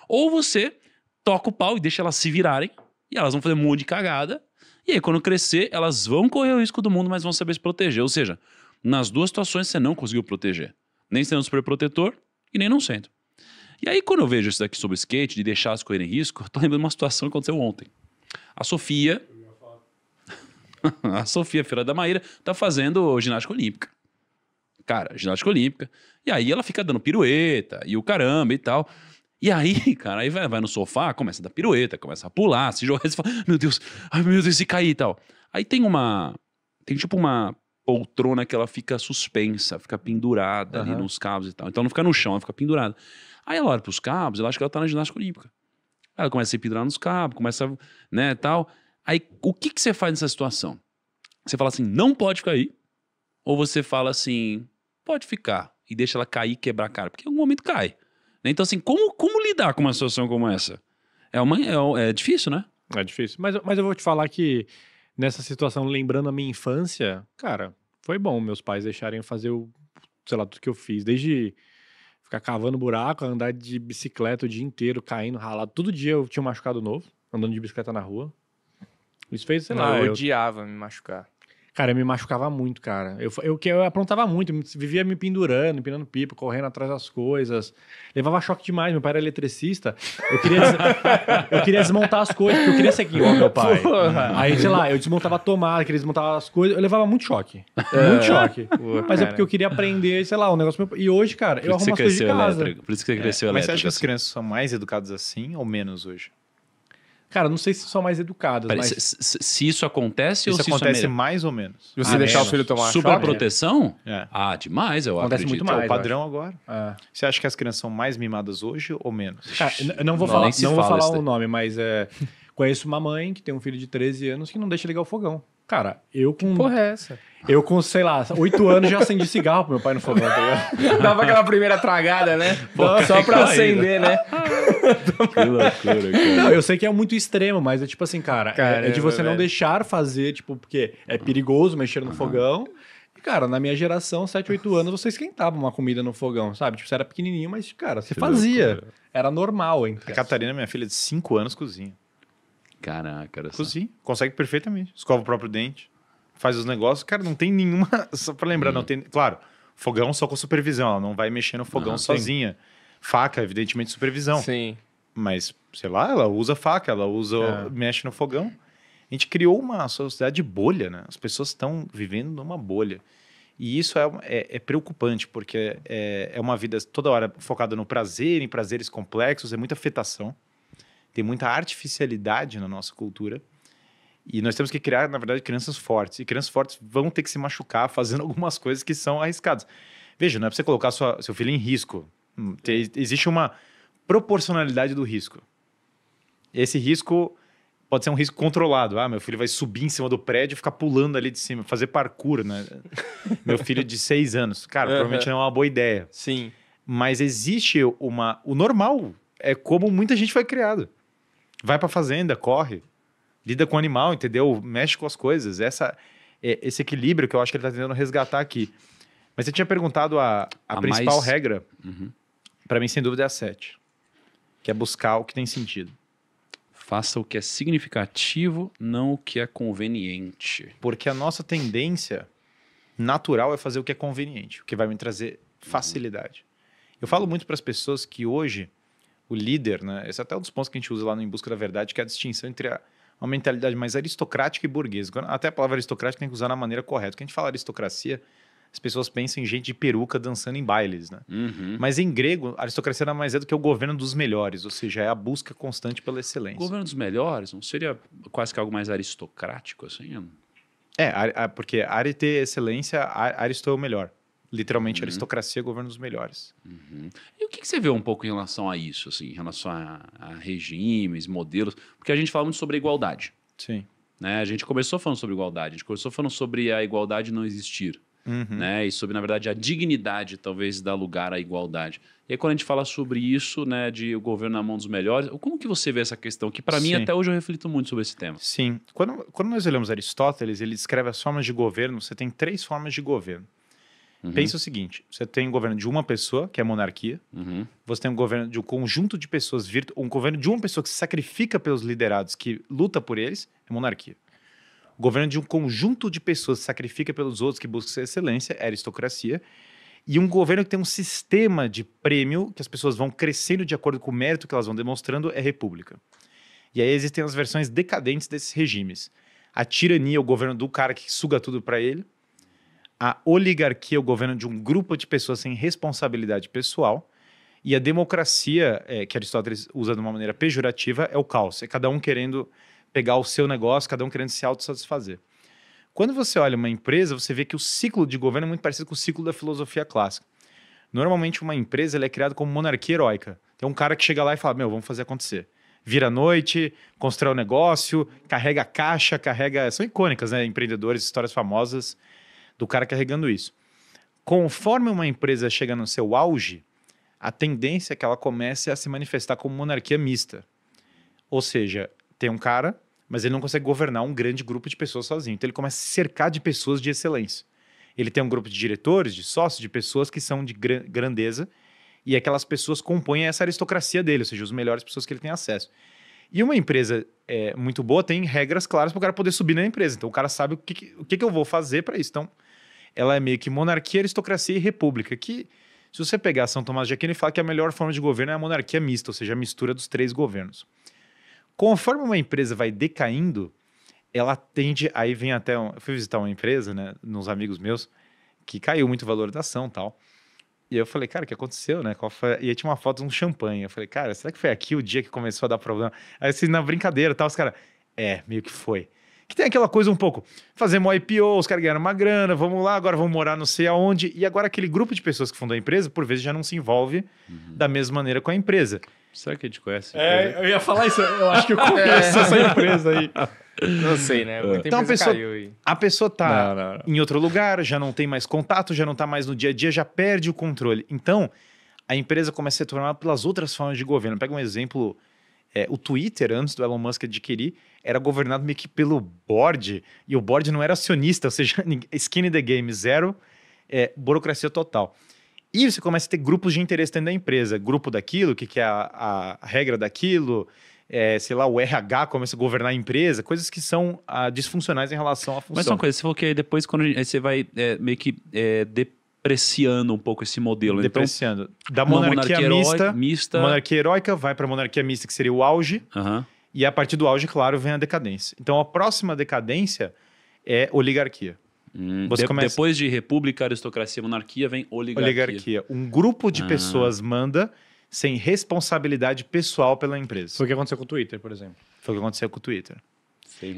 Ou você toca o pau e deixa elas se virarem e elas vão fazer um monte de cagada. E aí quando crescer, elas vão correr o risco do mundo, mas vão saber se proteger. Ou seja, nas duas situações você não conseguiu proteger. Nem sendo super protetor e nem não sendo. E aí quando eu vejo isso daqui sobre skate, de deixar as correrem risco, eu tô lembrando de uma situação que aconteceu ontem. A Sofia. a Sofia filha da Maíra tá fazendo ginástica olímpica. Cara, ginástica olímpica. E aí ela fica dando pirueta e o caramba e tal. E aí, cara, aí vai, vai no sofá, começa a dar pirueta, começa a pular, se jogar, se fala, meu Deus, ai meu Deus, se cair e tal. Aí tem uma. Tem tipo uma poltrona que ela fica suspensa, fica pendurada uhum. ali nos cabos e tal. Então não fica no chão, ela fica pendurada. Aí ela olha pros cabos, ela acha que ela tá na ginástica olímpica. Ela começa a se pendurar nos cabos, começa né, tal. Aí, o que, que você faz nessa situação? Você fala assim, não pode cair. Ou você fala assim, pode ficar. E deixa ela cair quebrar a cara. Porque em algum momento cai. Né? Então, assim, como, como lidar com uma situação como essa? É, uma, é, é difícil, né? É difícil. Mas, mas eu vou te falar que nessa situação, lembrando a minha infância, cara, foi bom meus pais deixarem eu fazer o, sei lá, tudo que eu fiz. Desde Ficar cavando buraco, andar de bicicleta o dia inteiro, caindo, ralado. Todo dia eu tinha um machucado novo, andando de bicicleta na rua. Isso fez, sei não, lá. Eu, eu odiava me machucar. Cara, eu me machucava muito, cara. Eu, eu, eu aprontava muito, vivia me pendurando, empinando pipa, correndo atrás das coisas. Levava choque demais, meu pai era eletricista. Eu queria, des... eu queria desmontar as coisas, porque eu queria ser o meu pai. Porra. Aí, sei lá, eu desmontava a tomada, queria desmontar as coisas. Eu levava muito choque. É. Muito choque. Porra, Mas é porque eu queria aprender, sei lá, um negócio. E hoje, cara, Por eu arrumo as coisas de né, casa. Elétrico. Por isso que você cresceu é. Elétrico. Mas você acha que as assim. crianças são mais educadas assim ou menos hoje? Cara, não sei se são mais educadas, Peraí, mas... se, se, isso acontece isso ou se é acontece isso acontece mais ou menos. E você ah, deixar menos. o filho tomar Super proteção? É. Ah, demais, eu acontece acredito. muito mais. É o padrão agora. É. Você acha que as crianças são mais mimadas hoje ou menos? Cara, não vou não, falar, não vou falar o nome, mas é, conheço uma mãe que tem um filho de 13 anos que não deixa ligar o fogão. Cara, eu com... Que porra é essa? Eu com, sei lá, oito anos já acendi cigarro pro meu pai no fogão, tá ligado? Dava aquela primeira tragada, né? Pô, Só pra acender, né? que loucura, cara. eu sei que é muito extremo, mas é tipo assim, cara, é, Caramba, é de você velho. não deixar fazer, tipo, porque é perigoso mexer no fogão. E, cara, na minha geração, sete oito anos, você esquentava uma comida no fogão, sabe? Tipo, você era pequenininho, mas, cara, você que fazia. Loucura. Era normal, hein? A Catarina, minha filha de cinco anos, cozinha. Caraca, olha Cozinha, consegue perfeitamente. Escova o próprio dente faz os negócios, cara, não tem nenhuma. Só pra lembrar, não hum. tem. Claro, fogão só com supervisão, ela não vai mexer no fogão sozinha. Sim. Faca, evidentemente, supervisão. Sim. Mas, sei lá, ela usa faca, ela usa, é. mexe no fogão. A gente criou uma sociedade de bolha, né? As pessoas estão vivendo numa bolha. E isso é, é, é preocupante, porque é, é, uma vida toda hora focada no prazer, em prazeres complexos, é muita afetação, tem muita artificialidade na nossa cultura. E nós temos que criar, na verdade, crianças fortes. E crianças fortes vão ter que se machucar fazendo algumas coisas que são arriscadas. Veja, não é para você colocar sua, seu filho em risco. Hum, Tem, é. existe uma proporcionalidade do risco. Esse risco pode ser um risco controlado. Ah, meu filho vai subir em cima do prédio e ficar pulando ali de cima, fazer parkour, né? meu filho de seis anos. Cara, uhum. provavelmente não é uma boa ideia. Sim. Mas existe uma. O normal é como muita gente foi criado. Vai pra fazenda, corre, Lida com o animal, entendeu? Mexe com as coisas. Essa, é, esse equilíbrio que eu acho que ele está tentando resgatar aqui. Mas você tinha perguntado a, a, a principal mais... regra. Uhum. Para mim, sem dúvida, é a 7. Que é buscar o que tem sentido. Faça o que é significativo, não o que é conveniente. Porque a nossa tendência natural é fazer o que é conveniente, o que vai me trazer facilidade. Eu falo muito para as pessoas que hoje o líder, né, esse é até um dos pontos que a gente usa lá no Em Busca da Verdade, que é a distinção entre a, uma mentalidade mais aristocrática e burguesa. Até a palavra aristocrática tem que usar na maneira correta. Quando a gente fala aristocracia, as pessoas pensam em gente de peruca dançando em bailes, né? Uhum. Mas em grego, aristocracia nada mais é do que o governo dos melhores, ou seja, é a busca constante pela excelência. O governo dos melhores não seria quase que algo mais aristocrático, assim? É, porque arite é excelência, aristo é o melhor literalmente uhum. aristocracia, governo dos melhores. Uhum. E o que, que, você vê um pouco em relação a isso, assim, em relação a, a, regimes, modelos? Porque a gente fala muito sobre a igualdade. Sim. Né? A gente começou falando sobre igualdade, a gente começou falando sobre a igualdade não existir. Uhum. Né? E sobre, na verdade, a dignidade, talvez, dar lugar à igualdade. E aí, quando a gente fala sobre isso, né, de o governo na mão dos melhores, como que você vê essa questão? Que, para mim, até hoje eu reflito muito sobre esse tema. Sim. Quando, quando nós olhamos Aristóteles, ele descreve as formas de governo, você tem três formas de governo. Uhum. Pensa o seguinte: você tem um governo de uma pessoa, que é a monarquia, uhum. você tem um governo de um conjunto de pessoas, virtu... um governo de uma pessoa que se sacrifica pelos liderados, que luta por eles, é monarquia. O governo de um conjunto de pessoas que se sacrifica pelos outros, que busca excelência, é aristocracia. E um governo que tem um sistema de prêmio, que as pessoas vão crescendo de acordo com o mérito que elas vão demonstrando, é república. E aí existem as versões decadentes desses regimes. A tirania, o governo do cara que suga tudo para ele a oligarquia, é o governo de um grupo de pessoas sem responsabilidade pessoal, e a democracia, é, que Aristóteles usa de uma maneira pejorativa, é o caos. É cada um querendo pegar o seu negócio, cada um querendo se autossatisfazer. Quando você olha uma empresa, você vê que o ciclo de governo é muito parecido com o ciclo da filosofia clássica. Normalmente, uma empresa é criada como monarquia heróica. Tem um cara que chega lá e fala: Meu, vamos fazer acontecer. Vira à noite, constrói o um negócio, carrega a caixa, carrega. São icônicas, né? Empreendedores, histórias famosas do cara carregando isso. Conforme uma empresa chega no seu auge, a tendência é que ela comece a se manifestar como monarquia mista. Ou seja, tem um cara, mas ele não consegue governar um grande grupo de pessoas sozinho. Então ele começa a se cercar de pessoas de excelência. Ele tem um grupo de diretores, de sócios, de pessoas que são de grandeza e aquelas pessoas compõem essa aristocracia dele, ou seja, as melhores pessoas que ele tem acesso. E uma empresa é, muito boa tem regras claras para o cara poder subir na empresa. Então o cara sabe o que, o que, que eu vou fazer para isso. Então ela é meio que monarquia, aristocracia e república, que se você pegar São Tomás de Aquino, ele fala que a melhor forma de governo é a monarquia mista, ou seja, a mistura dos três governos. Conforme uma empresa vai decaindo, ela tende. Aí vem até. Um, eu fui visitar uma empresa, né? Nos amigos meus, que caiu muito o valor da ação tal. E eu falei, cara, o que aconteceu, né? E aí tinha uma foto de um champanhe. Eu falei, cara, será que foi aqui o dia que começou a dar problema? Aí assim, na brincadeira, tal, os caras. É, meio que foi que tem aquela coisa um pouco, fazemos um IPO, os caras ganharam uma grana, vamos lá, agora vamos morar não sei aonde. E agora aquele grupo de pessoas que fundou a empresa, por vezes, já não se envolve uhum. da mesma maneira com a empresa. Será que a gente conhece? é, eu ia falar isso, eu acho que eu conheço é. essa empresa aí. Não sei, né? Muita então a pessoa, e... a pessoa tá não, não, não. em outro lugar, já não tem mais contato, já não tá mais no dia a dia, já perde o controle. Então, a empresa começa a ser tornada pelas outras formas de governo. Pega um exemplo é, o Twitter, antes do Elon Musk adquirir, era governado meio que pelo board, e o board não era acionista, ou seja, skin in the game, zero, é, burocracia total. E você começa a ter grupos de interesse dentro da empresa, grupo daquilo, o que, que é a, a regra daquilo, é, sei lá, o RH começa a governar a empresa, coisas que são ah, disfuncionais em relação à função. Mas uma coisa, você falou que depois, quando gente, você vai é, meio que é, depreciando um pouco esse modelo. Então, depreciando. Então, da monarquia, monarquia mista, mista, monarquia heróica vai para a monarquia mista, que seria o auge. Uhum. E a partir do auge, claro, vem a decadência. Então a próxima decadência é oligarquia. Hum, de, começa... Depois de república, aristocracia, monarquia, vem oligarquia. Oligarquia. Um grupo de ah. pessoas manda sem responsabilidade pessoal pela empresa. Foi o que aconteceu com o Twitter, por exemplo. Foi o que aconteceu com o Twitter.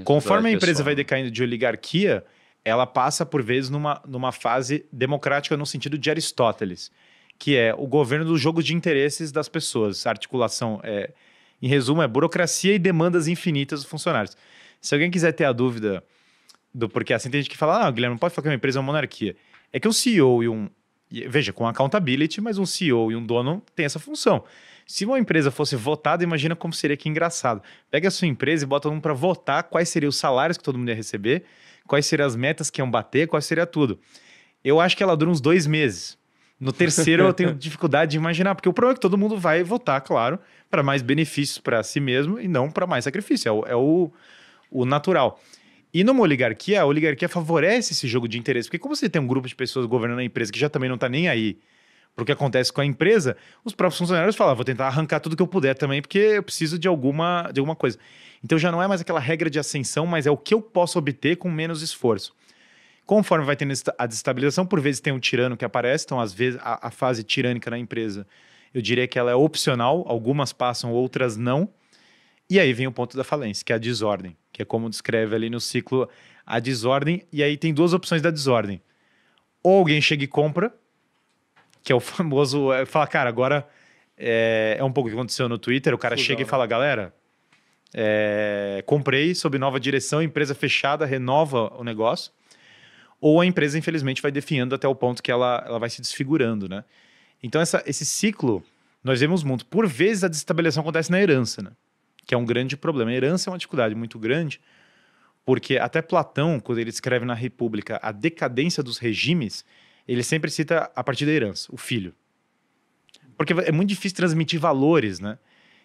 Conforme a empresa pessoal. vai né? decaindo de oligarquia, ela passa por vezes numa, numa fase democrática no sentido de Aristóteles, que é o governo dos jogos de interesses das pessoas, articulação, é, em resumo, é burocracia e demandas infinitas dos funcionários. Se alguém quiser ter a dúvida do porquê, assim tem gente que fala, ah, Guilherme, não pode falar que uma empresa é uma monarquia. É que um CEO e um, veja, com accountability, mas um CEO e um dono têm essa função. Se uma empresa fosse votada, imagina como seria que engraçado. Pega a sua empresa e bota um para votar quais seriam os salários que todo mundo ia receber quais seriam as metas que iam bater, quais seria tudo. Eu acho que ela dura uns dois meses. No terceiro eu tenho dificuldade de imaginar, porque o problema é que todo mundo vai votar, claro, para mais benefícios para si mesmo e não para mais sacrifício. É, o, é o, o natural. E numa oligarquia, a oligarquia favorece esse jogo de interesse, porque como você tem um grupo de pessoas governando a empresa que já também não está nem aí para o que acontece com a empresa, os próprios funcionários falam: ah, vou tentar arrancar tudo que eu puder também, porque eu preciso de alguma, de alguma coisa. Então já não é mais aquela regra de ascensão, mas é o que eu posso obter com menos esforço. Conforme vai tendo a desestabilização, por vezes tem um tirano que aparece, então às vezes a, a fase tirânica na empresa, eu diria que ela é opcional, algumas passam, outras não. E aí vem o ponto da falência, que é a desordem, que é como descreve ali no ciclo a desordem. E aí tem duas opções da desordem. Ou alguém chega e compra, que é o famoso. É, fala, cara, agora é, é, um pouco o que aconteceu no Twitter. O cara chega e né? fala, galera, é, comprei sob nova direção, empresa fechada, renova o negócio. Ou a empresa, infelizmente, vai definhando até o ponto que ela, ela vai se desfigurando, né? Então, essa, esse ciclo, nós vemos muito. Por vezes, a desestabilização acontece na herança, né? Que é um grande problema. A herança é uma dificuldade muito grande, porque até Platão, quando ele escreve na República a decadência dos regimes, ele sempre cita a partir da herança, o filho. Porque é muito difícil transmitir valores, né?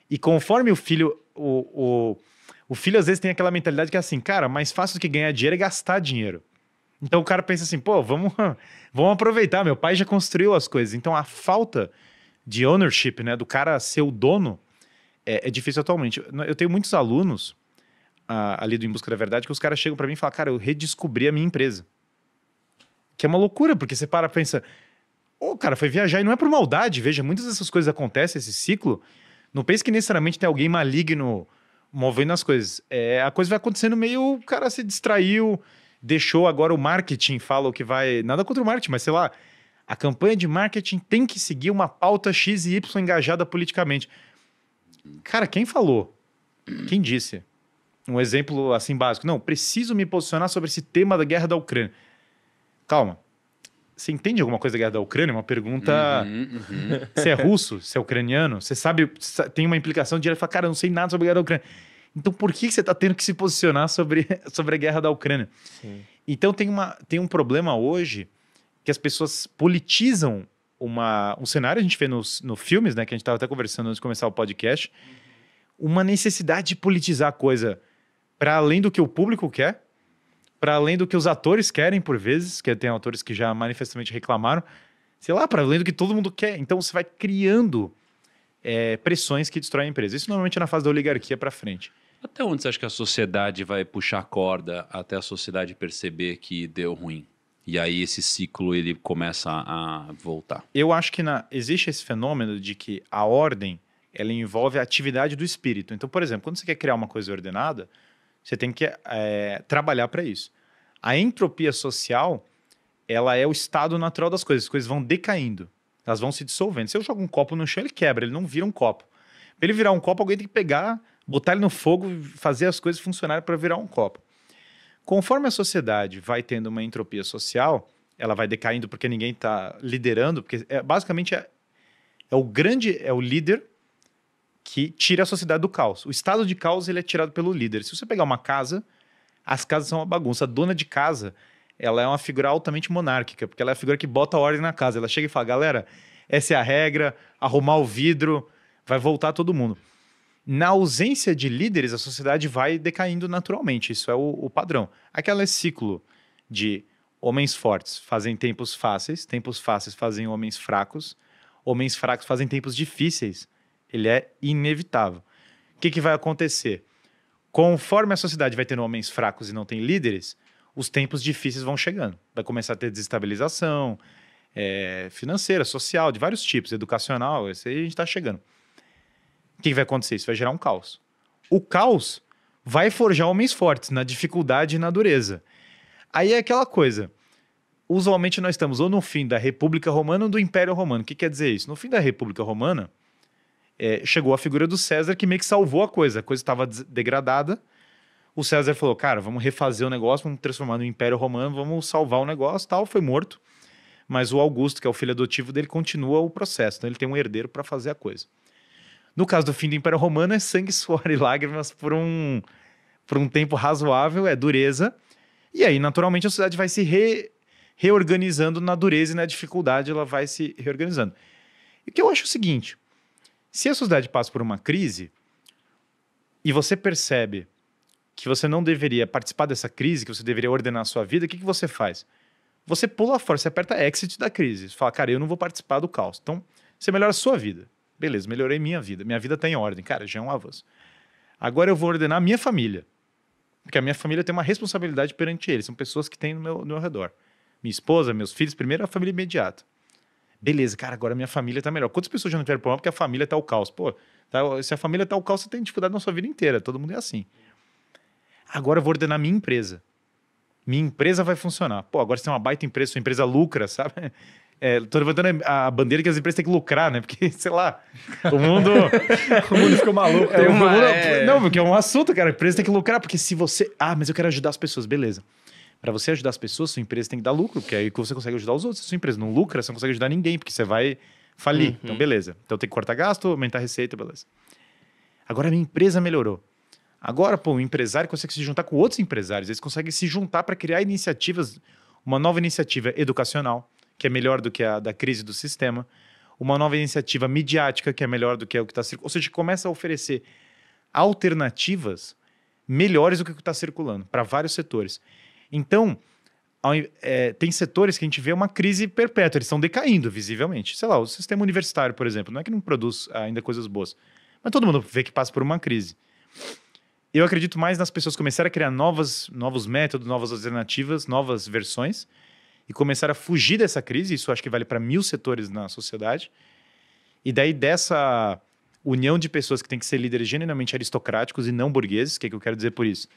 E conforme o filho. O, o, o filho às vezes tem aquela mentalidade que é assim, cara, mais fácil do que ganhar dinheiro é gastar dinheiro. Então o cara pensa assim, pô, vamos, vamos aproveitar, meu pai já construiu as coisas. Então a falta de ownership, né, do cara ser o dono, é, é difícil atualmente. Eu tenho muitos alunos uh, ali do Em Busca da Verdade que os caras chegam para mim e falam, cara, eu redescobri a minha empresa. Que é uma loucura, porque você para e pensa, o oh, cara, foi viajar e não é por maldade. Veja, muitas dessas coisas acontecem, esse ciclo. Não pense que necessariamente tem alguém maligno movendo as coisas. É, a coisa vai acontecendo meio, o cara se distraiu, deixou agora o marketing, fala o que vai. Nada contra o marketing, mas sei lá, a campanha de marketing tem que seguir uma pauta X e Y engajada politicamente. Cara, quem falou? Quem disse? Um exemplo assim básico. Não, preciso me posicionar sobre esse tema da guerra da Ucrânia calma. Você entende alguma coisa da guerra da Ucrânia? Uma pergunta. Uhum, uhum. Você é russo? Você é ucraniano? Você sabe. Tem uma implicação direta. Fala, cara, eu não sei nada sobre a guerra da Ucrânia. Então, por que você está tendo que se posicionar sobre, sobre a guerra da Ucrânia? Sim. Então, tem, uma, tem um problema hoje que as pessoas politizam uma, um cenário, a gente vê nos, no filmes, né, que a gente estava até conversando antes de começar o podcast, uma necessidade de politizar a coisa para além do que o público quer para além do que os atores querem por vezes, que tem atores que já manifestamente reclamaram, sei lá, para além do que todo mundo quer. Então você vai criando é, pressões que destroem a empresa. Isso normalmente é na fase da oligarquia para frente. Até onde você acha que a sociedade vai puxar a corda até a sociedade perceber que deu ruim? E aí esse ciclo ele começa a voltar. Eu acho que na... existe esse fenômeno de que a ordem ela envolve a atividade do espírito. Então, por exemplo, quando você quer criar uma coisa ordenada, você tem que é, trabalhar para isso. A entropia social, ela é o estado natural das coisas. As coisas vão decaindo, elas vão se dissolvendo. Se eu jogo um copo no chão, ele quebra, ele não vira um copo. Para ele virar um copo, alguém tem que pegar, botar ele no fogo, fazer as coisas funcionarem para virar um copo. Conforme a sociedade vai tendo uma entropia social, ela vai decaindo porque ninguém está liderando, porque é, basicamente é, é o grande, é o líder que tira a sociedade do caos. O estado de caos ele é tirado pelo líder. Se você pegar uma casa, as casas são uma bagunça. A dona de casa, ela é uma figura altamente monárquica, porque ela é a figura que bota a ordem na casa. Ela chega e fala: galera, essa é a regra, arrumar o vidro, vai voltar todo mundo. Na ausência de líderes, a sociedade vai decaindo naturalmente. Isso é o, o padrão. Aquela é ciclo de homens fortes fazem tempos fáceis, tempos fáceis fazem homens fracos, homens fracos fazem tempos difíceis ele é inevitável. O que, que vai acontecer? Conforme a sociedade vai tendo homens fracos e não tem líderes, os tempos difíceis vão chegando. Vai começar a ter desestabilização é, financeira, social, de vários tipos, educacional, isso aí a gente está chegando. O que, que vai acontecer? Isso vai gerar um caos. O caos vai forjar homens fortes na dificuldade e na dureza. Aí é aquela coisa. Usualmente nós estamos ou no fim da República Romana ou do Império Romano. O que quer dizer isso? No fim da República Romana, é, chegou a figura do César que meio que salvou a coisa. A coisa estava degradada. O César falou: cara, vamos refazer o negócio, vamos transformar no Império Romano, vamos salvar o negócio tal. Foi morto. Mas o Augusto, que é o filho adotivo dele, continua o processo. Então ele tem um herdeiro para fazer a coisa. No caso do fim do Império Romano, é sangue, suor e lágrimas por um, por um tempo razoável, é dureza. E aí, naturalmente, a sociedade vai se re, reorganizando na dureza e na dificuldade, ela vai se reorganizando. o que eu acho é o seguinte: se a sociedade passa por uma crise e você percebe que você não deveria participar dessa crise, que você deveria ordenar a sua vida, o que, que você faz? Você pula fora, você aperta exit da crise. Você fala, cara, eu não vou participar do caos. Então, você melhora a sua vida. Beleza, melhorei minha vida. Minha vida está em ordem. Cara, já é um avanço. Agora eu vou ordenar a minha família. Porque a minha família tem uma responsabilidade perante eles. São pessoas que têm no meu, no meu redor. Minha esposa, meus filhos, primeiro é a família imediata. Beleza, cara, agora minha família tá melhor. Quantas pessoas já não tiveram problema porque a família tá o caos? Pô, tá, se a família tá o caos, você tem dificuldade na sua vida inteira. Todo mundo é assim. Agora eu vou ordenar minha empresa. Minha empresa vai funcionar. Pô, agora você tem uma baita empresa, sua empresa lucra, sabe? É, tô levantando a bandeira que as empresas têm que lucrar, né? Porque, sei lá, o mundo. o mundo ficou maluco. É, uma, mundo... é... Não, porque é um assunto, cara. A empresa tem que lucrar, porque se você. Ah, mas eu quero ajudar as pessoas, beleza. Para você ajudar as pessoas, sua empresa tem que dar lucro, porque aí você consegue ajudar os outros. Se sua empresa não lucra, você não consegue ajudar ninguém, porque você vai falir. Então, uhum. Então, beleza. Então tem que cortar gasto, aumentar a receita, beleza. Agora a minha empresa melhorou. Agora, pô, o empresário consegue se juntar com outros empresários, eles conseguem se juntar para criar iniciativas, uma nova iniciativa educacional, que é melhor do que a da crise do sistema, uma nova iniciativa midiática, que é melhor do que o que está circulando. Ou seja, começa a oferecer alternativas melhores do que o que está circulando para vários setores. Então, é, tem setores que a gente vê uma crise perpétua, eles estão decaindo visivelmente. Sei lá, o sistema universitário, por exemplo, não é que não produz ainda coisas boas, mas todo mundo vê que passa por uma crise. Eu acredito mais nas pessoas começarem a criar novas, novos métodos, novas alternativas, novas versões e começar a fugir dessa crise. Isso acho que vale para mil setores na sociedade. E daí dessa união de pessoas que têm que ser líderes genuinamente aristocráticos e não burgueses, o que, é que eu quero dizer por isso?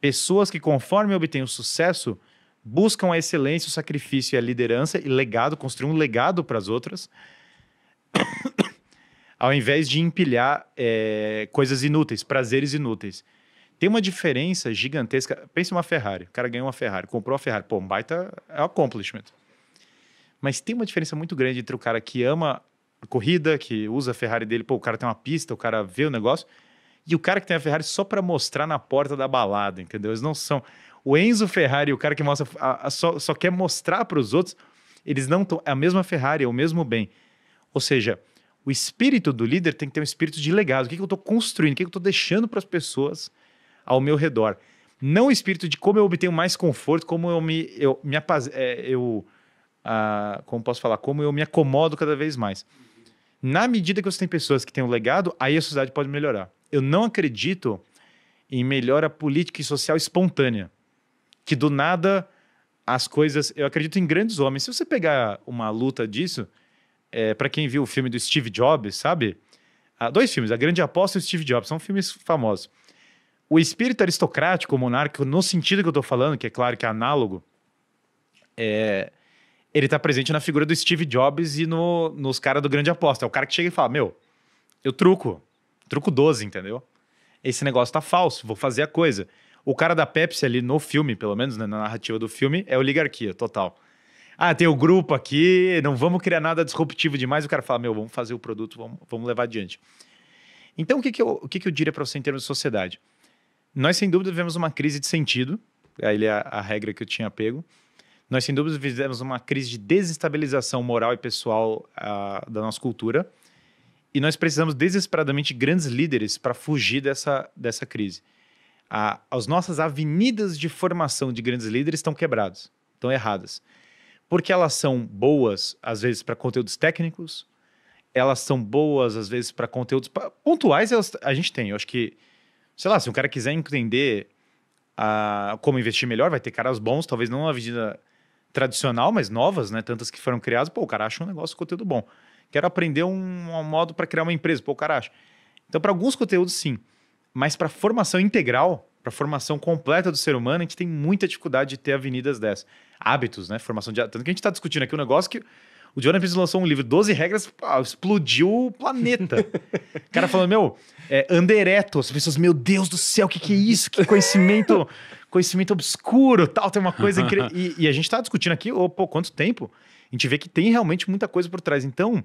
Pessoas que, conforme obtêm o sucesso, buscam a excelência, o sacrifício e a liderança e legado, construir um legado para as outras, ao invés de empilhar é, coisas inúteis, prazeres inúteis. Tem uma diferença gigantesca. Pense uma Ferrari. O cara ganhou uma Ferrari, comprou uma Ferrari. Pô, um baita é um accomplishment. Mas tem uma diferença muito grande entre o cara que ama corrida, que usa a Ferrari dele, pô, o cara tem uma pista, o cara vê o negócio, e o cara que tem a Ferrari só para mostrar na porta da balada, entendeu? Eles não são. O Enzo Ferrari, o cara que mostra a, a, só, só quer mostrar para os outros, eles não estão. É a mesma Ferrari, é o mesmo bem. Ou seja, o espírito do líder tem que ter um espírito de legado. O que, que eu estou construindo? O que, que eu estou deixando para as pessoas ao meu redor? Não o espírito de como eu obtenho mais conforto, como eu me. Eu, me apaz, é, eu, ah, como posso falar? Como eu me acomodo cada vez mais. Na medida que você tem pessoas que têm um legado, aí a sociedade pode melhorar eu não acredito em melhora política e social espontânea. Que do nada as coisas. Eu acredito em grandes homens. Se você pegar uma luta disso, é, para quem viu o filme do Steve Jobs, sabe? Ah, dois filmes, A Grande Aposta e o Steve Jobs, são filmes famosos. O espírito aristocrático, monárquico, no sentido que eu estou falando, que é claro que é análogo, é, ele está presente na figura do Steve Jobs e no, nos caras do Grande Aposta. É o cara que chega e fala: Meu, eu truco, Truco 12, entendeu? Esse negócio tá falso, vou fazer a coisa. O cara da Pepsi ali no filme, pelo menos né, na narrativa do filme, é oligarquia total. Ah, tem o grupo aqui, não vamos criar nada disruptivo demais. O cara fala, meu, vamos fazer o produto, vamos, vamos levar adiante. Então, o que, que, eu, o que, que eu diria para você em termos de sociedade? Nós, sem dúvida, vivemos uma crise de sentido. Aí é a, a regra que eu tinha pego. Nós, sem dúvida, vivemos uma crise de desestabilização moral e pessoal ah, da nossa cultura. E nós precisamos desesperadamente de grandes líderes para fugir dessa, dessa crise. A, as nossas avenidas de formação de grandes líderes estão quebradas, estão erradas. Porque elas são boas, às vezes, para conteúdos técnicos, elas são boas, às vezes, para conteúdos pontuais. Elas, a gente tem, eu acho que, sei lá, se um cara quiser entender a, como investir melhor, vai ter caras bons, talvez não na avenida tradicional, mas novas, né? Tantas que foram criadas, pô, o cara acha um negócio, conteúdo bom quero aprender um, um modo para criar uma empresa, pô, o Então, para alguns conteúdos, sim. Mas para formação integral, para formação completa do ser humano, a gente tem muita dificuldade de ter avenidas dessas. Hábitos, né? Formação de. Tanto que a gente está discutindo aqui um negócio que. O Jonathan Peterson lançou um livro, 12 regras, explodiu o planeta. o cara falando, meu, é, andereto. As pessoas, meu Deus do céu, o que, que é isso? Que conhecimento, conhecimento obscuro, tal, tem uma coisa incrível. E, e a gente está discutindo aqui, oh, pô, quanto tempo? a gente vê que tem realmente muita coisa por trás. Então,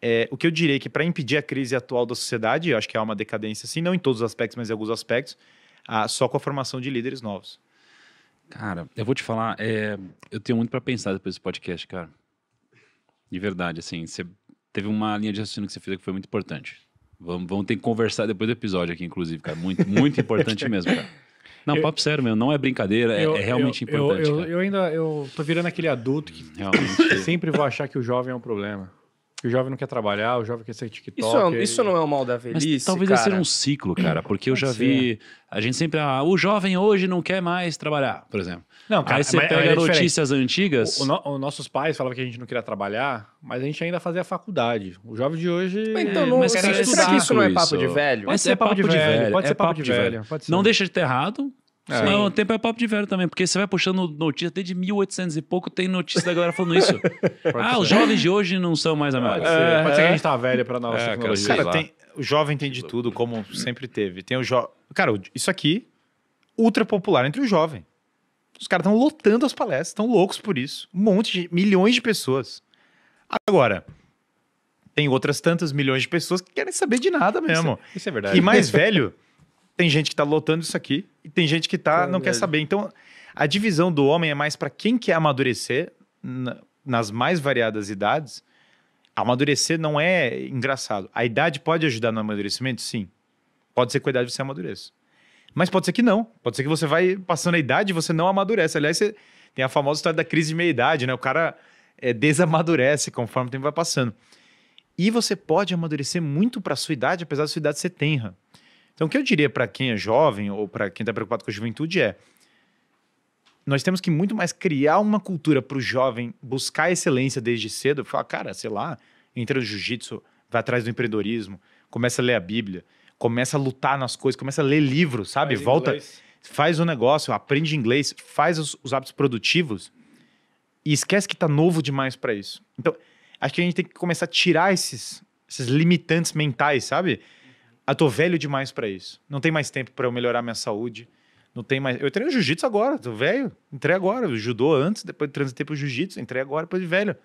é, o que eu diria é que para impedir a crise atual da sociedade, eu acho que há uma decadência, assim, não em todos os aspectos, mas em alguns aspectos, ah, só com a formação de líderes novos. Cara, eu vou te falar, é, eu tenho muito para pensar depois desse podcast, cara. De verdade, assim, você teve uma linha de raciocínio que você fez que foi muito importante. Vamos, vamos ter que conversar depois do episódio aqui, inclusive, cara. Muito, muito importante mesmo, cara. Não, eu, papo sério meu, não é brincadeira, é, eu, é, é, realmente eu, importante. Eu, ainda eu tô virando aquele adulto que realmente. sempre vou achar que o jovem é um problema o jovem não quer trabalhar, o jovem quer ser TikTok. Isso, é, isso não é o mal da velhice. Mas talvez cara. seja um ciclo, cara, porque eu já vi. A gente sempre. Ah, o jovem hoje não quer mais trabalhar, por exemplo. Não, cara, Aí você pega é notícias antigas. os nossos pais falavam que a gente não queria trabalhar, mas a gente ainda fazia faculdade. O jovem de hoje. Mas então, não, mas será, será é que isso não é papo isso. É de velho? pode é ser, papo, de velho, Pode ser papo de velho. Não deixa de ter errado, é. Mas o tempo é papo de velho também, porque você vai puxando notícia desde 1800 e pouco, tem notícia da galera falando isso. ah, ser. os jovens de hoje não são mais a mesma coisa. É, pode ser que a é. gente tá velho pra nova é, tecnologia. Cara, tem, o jovem tem de tudo, como sempre teve. Tem o jo... Cara, isso aqui, ultra popular entre o jovem. Os caras estão lotando as palestras, estão loucos por isso. Um monte de, milhões de pessoas. Agora, tem outras tantas milhões de pessoas que querem saber de nada mesmo. Isso, é, isso é verdade. E mais velho... Tem gente que está lotando isso aqui e tem gente que tá, é não quer saber. Então, a divisão do homem é mais para quem quer amadurecer nas mais variadas idades. Amadurecer não é engraçado. A idade pode ajudar no amadurecimento? Sim. Pode ser que com a idade você amadureça. Mas pode ser que não. Pode ser que você vai passando a idade e você não amadurece. Aliás, você tem a famosa história da crise de meia-idade, né? O cara é, desamadurece conforme o tempo vai passando. E você pode amadurecer muito para sua idade, apesar da sua idade ser tenra. Então, o que eu diria para quem é jovem ou para quem está preocupado com a juventude é: nós temos que muito mais criar uma cultura para o jovem buscar excelência desde cedo. Falar, cara, sei lá, entra no jiu-jitsu, vai atrás do empreendedorismo, começa a ler a Bíblia, começa a lutar nas coisas, começa a ler livros, sabe? Faz Volta, inglês. faz o um negócio, aprende inglês, faz os, os hábitos produtivos e esquece que está novo demais para isso. Então, acho que a gente tem que começar a tirar esses, esses limitantes mentais, sabe? Ah, tô velho demais para isso. Não tem mais tempo para eu melhorar minha saúde. Não tem mais. Eu treino jiu-jitsu agora, tô velho. Entrei agora. Eu judô antes, depois transitei pro jiu-jitsu. Entrei agora, depois de velho.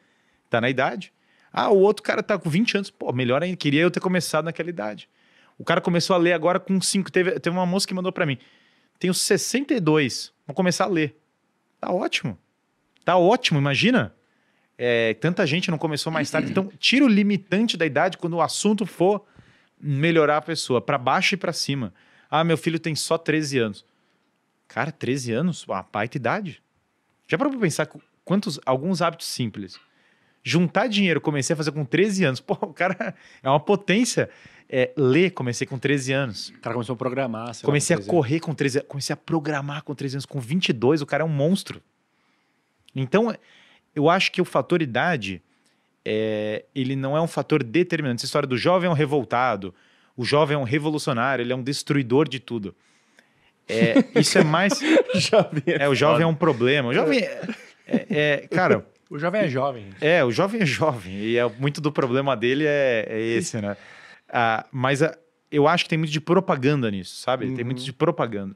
Tá na idade. Ah, o outro cara tá com 20 anos. Pô, melhor ainda. Queria eu ter começado naquela idade. O cara começou a ler agora com 5. Teve, teve uma moça que mandou para mim. Tenho 62. Vou começar a ler. Tá ótimo. Tá ótimo, imagina. É, tanta gente não começou mais tarde. Então, tira o limitante da idade quando o assunto for melhorar a pessoa, para baixo e para cima. Ah, meu filho tem só 13 anos. Cara, 13 anos? Uma baita idade. Já para pensar quantos, alguns hábitos simples. Juntar dinheiro, comecei a fazer com 13 anos. Pô, o cara é uma potência. É, ler, comecei com 13 anos. O cara começou a programar. Comecei a correr com 13 anos. Comecei a programar com 13 anos. Com 22, o cara é um monstro. Então, eu acho que o fator idade é, ele não é um fator determinante. Essa história do jovem é um revoltado, o jovem é um revolucionário, ele é um destruidor de tudo. É, isso é mais. jovem é, é o jovem é um problema. O jovem é, é, é, cara. O jovem é jovem. É, o jovem é jovem. E é, muito do problema dele é, é esse, né? Ah, mas a, ah, eu acho que tem muito de propaganda nisso, sabe? Uhum. Tem muito uhum. de propaganda.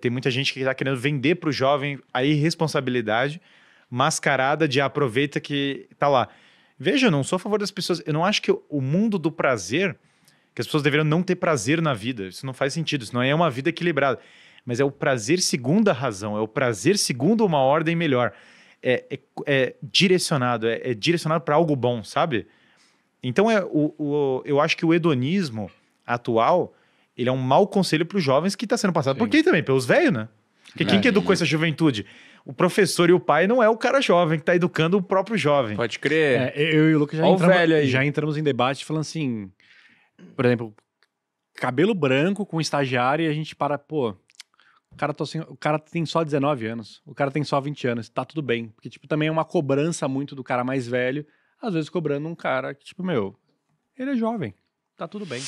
tem muita gente que está querendo vender para o jovem a irresponsabilidade mascarada de aproveita que tá lá. Veja, eu não sou a favor das pessoas. Eu não acho que o mundo do prazer, que as pessoas deveriam não ter prazer na vida. Isso não faz sentido. Isso não é uma vida equilibrada. Mas é o prazer segundo a razão, é o prazer segundo uma ordem melhor. É, é, é direcionado, é, é direcionado para algo bom, sabe? Então é o, o, eu acho que o hedonismo atual ele é um mau conselho para os jovens que está sendo passado Sim. por quem também? Pelos velhos, né? Porque quem é. que educou essa juventude? o professor e o pai não é o cara jovem que está educando o próprio jovem. Pode crer. É, eu e o Lucas já, entramos, já entramos em debate falando assim, por exemplo, cabelo branco com estagiário e a gente para, pô, o cara, tô, tá o cara tem só 19 anos, o cara tem só 20 anos, tá tudo bem. Porque, tipo, também é uma cobrança muito do cara mais velho, às vezes cobrando um cara que, tipo, meu, ele é jovem, tá tudo bem.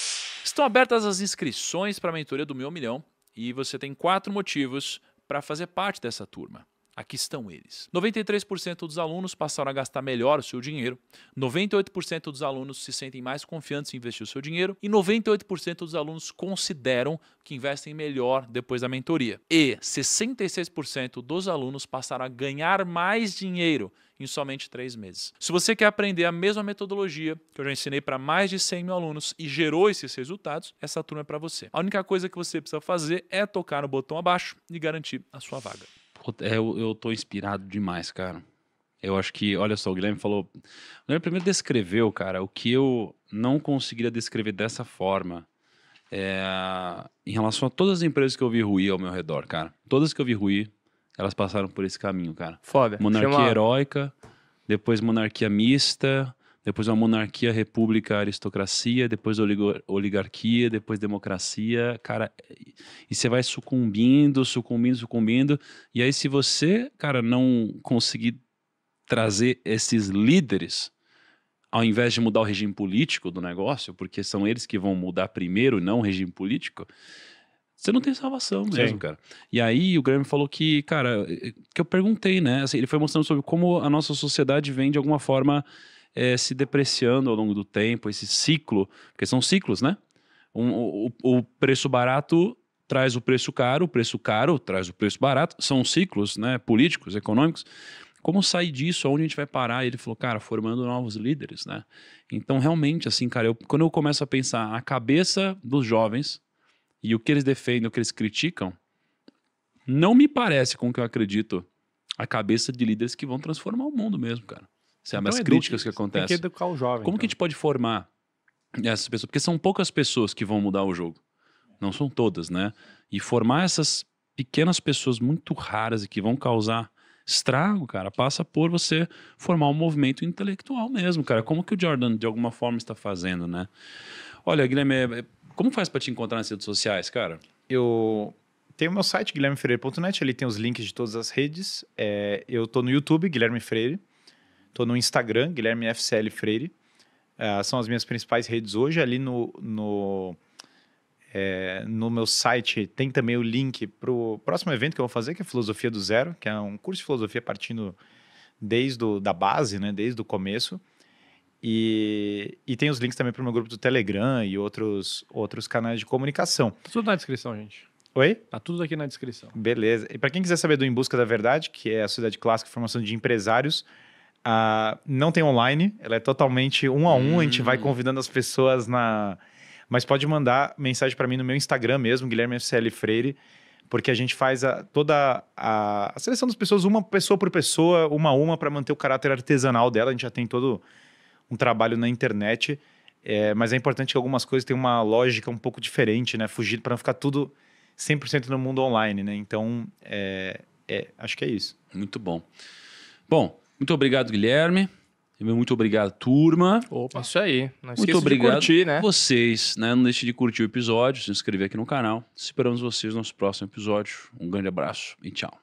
Estão abertas as inscrições para a mentoria do Meu Milhão e você tem quatro motivos para fazer parte dessa turma. Aqui estão eles. 93% dos alunos passaram a gastar melhor o seu dinheiro, 98% dos alunos se sentem mais confiantes em investir o seu dinheiro e 98% dos alunos consideram que investem melhor depois da mentoria. E 66% dos alunos passaram a ganhar mais dinheiro em somente três meses. Se você quer aprender a mesma metodologia que eu já ensinei para mais de 100 mil alunos e gerou esses resultados, essa turma é para você. A única coisa que você precisa fazer é tocar no botão abaixo e garantir a sua vaga. É, eu, eu tô inspirado demais, cara. Eu acho que, olha só, o Guilherme falou. O Guilherme primeiro descreveu, cara, o que eu não conseguiria descrever dessa forma é, em relação a todas as empresas que eu vi ruir ao meu redor, cara. Todas que eu vi ruir, elas passaram por esse caminho, cara. Foda. Monarquia Chama... heróica, depois monarquia mista, depois uma monarquia, república, aristocracia, depois oligarquia, depois democracia, cara, e você vai sucumbindo, sucumbindo, sucumbindo, e aí se você, cara, não conseguir trazer esses líderes, ao invés de mudar o regime político do negócio, porque são eles que vão mudar primeiro, não o regime político, você não tem salvação mesmo, Sim. cara. E aí o Graham falou que, cara, é, é, que eu perguntei, né? Assim, ele foi mostrando sobre como a nossa sociedade vem de alguma forma é, se depreciando ao longo do tempo, esse ciclo, porque são ciclos, né? Um, o, o preço barato traz o preço caro, o preço caro traz o preço barato, são ciclos né, políticos, econômicos. Como sair disso? Aonde a gente vai parar? Ele falou, cara, formando novos líderes, né? Então, realmente, assim, cara, eu, quando eu começo a pensar a cabeça dos jovens e o que eles defendem, o que eles criticam, não me parece com o que eu acredito a cabeça de líderes que vão transformar o mundo mesmo, cara. Sabe, então, as é críticas que acontecem. Tem que educar o jovem. Como então. que a então. gente pode formar essas pessoas? Porque são poucas pessoas que vão mudar o jogo. Não são todas, né? E formar essas pequenas pessoas muito raras e que vão causar estrago, cara, passa por você formar um movimento intelectual mesmo, cara. Como que o Jordan, de alguma forma, está fazendo, né? Olha, Guilherme, é, é, como faz para te encontrar nas redes sociais, cara? Eu tenho o meu site, guilhermefreire.net, ali tem os links de todas as redes. É, eu tô no YouTube, Guilherme Freire. Estou no Instagram, Guilherme FCL Freire. Ah, são as minhas principais redes hoje. Ali no, no, é, no meu site tem também o link para o próximo evento que eu vou fazer, que é Filosofia do Zero, que é um curso de filosofia partindo desde a da base, né, desde o começo. E, e tem os links também para o meu grupo do Telegram e outros, outros canais de comunicação. Tá tudo na descrição, gente. Oi? Tá tudo aqui na descrição. Beleza. E para quem quiser saber do Em Busca da Verdade, que é a Sociedade Clássica de Formação de Empresários, Uh, não tem online, ela é totalmente um a um. Hum. A gente hum. vai convidando as pessoas na. Mas pode mandar mensagem para mim no meu Instagram mesmo, Guilherme FCL Freire, porque a gente faz a, toda a, a, seleção das pessoas, uma pessoa por pessoa, uma a uma, para manter o caráter artesanal dela. A gente já tem todo um trabalho na internet, é, mas é importante que algumas coisas tenham uma lógica um pouco diferente, né? Fugir para não ficar tudo 100% no mundo online, né? Então, é, é, acho que é isso. Muito bom. Bom, muito obrigado, Guilherme. Muito obrigado, turma. Opa, isso aí. Não Muito obrigado curtir, né? vocês, né? Não deixe de curtir o episódio, se inscrever aqui no canal. Esperamos vocês no nosso próximo episódio. Um grande abraço e tchau.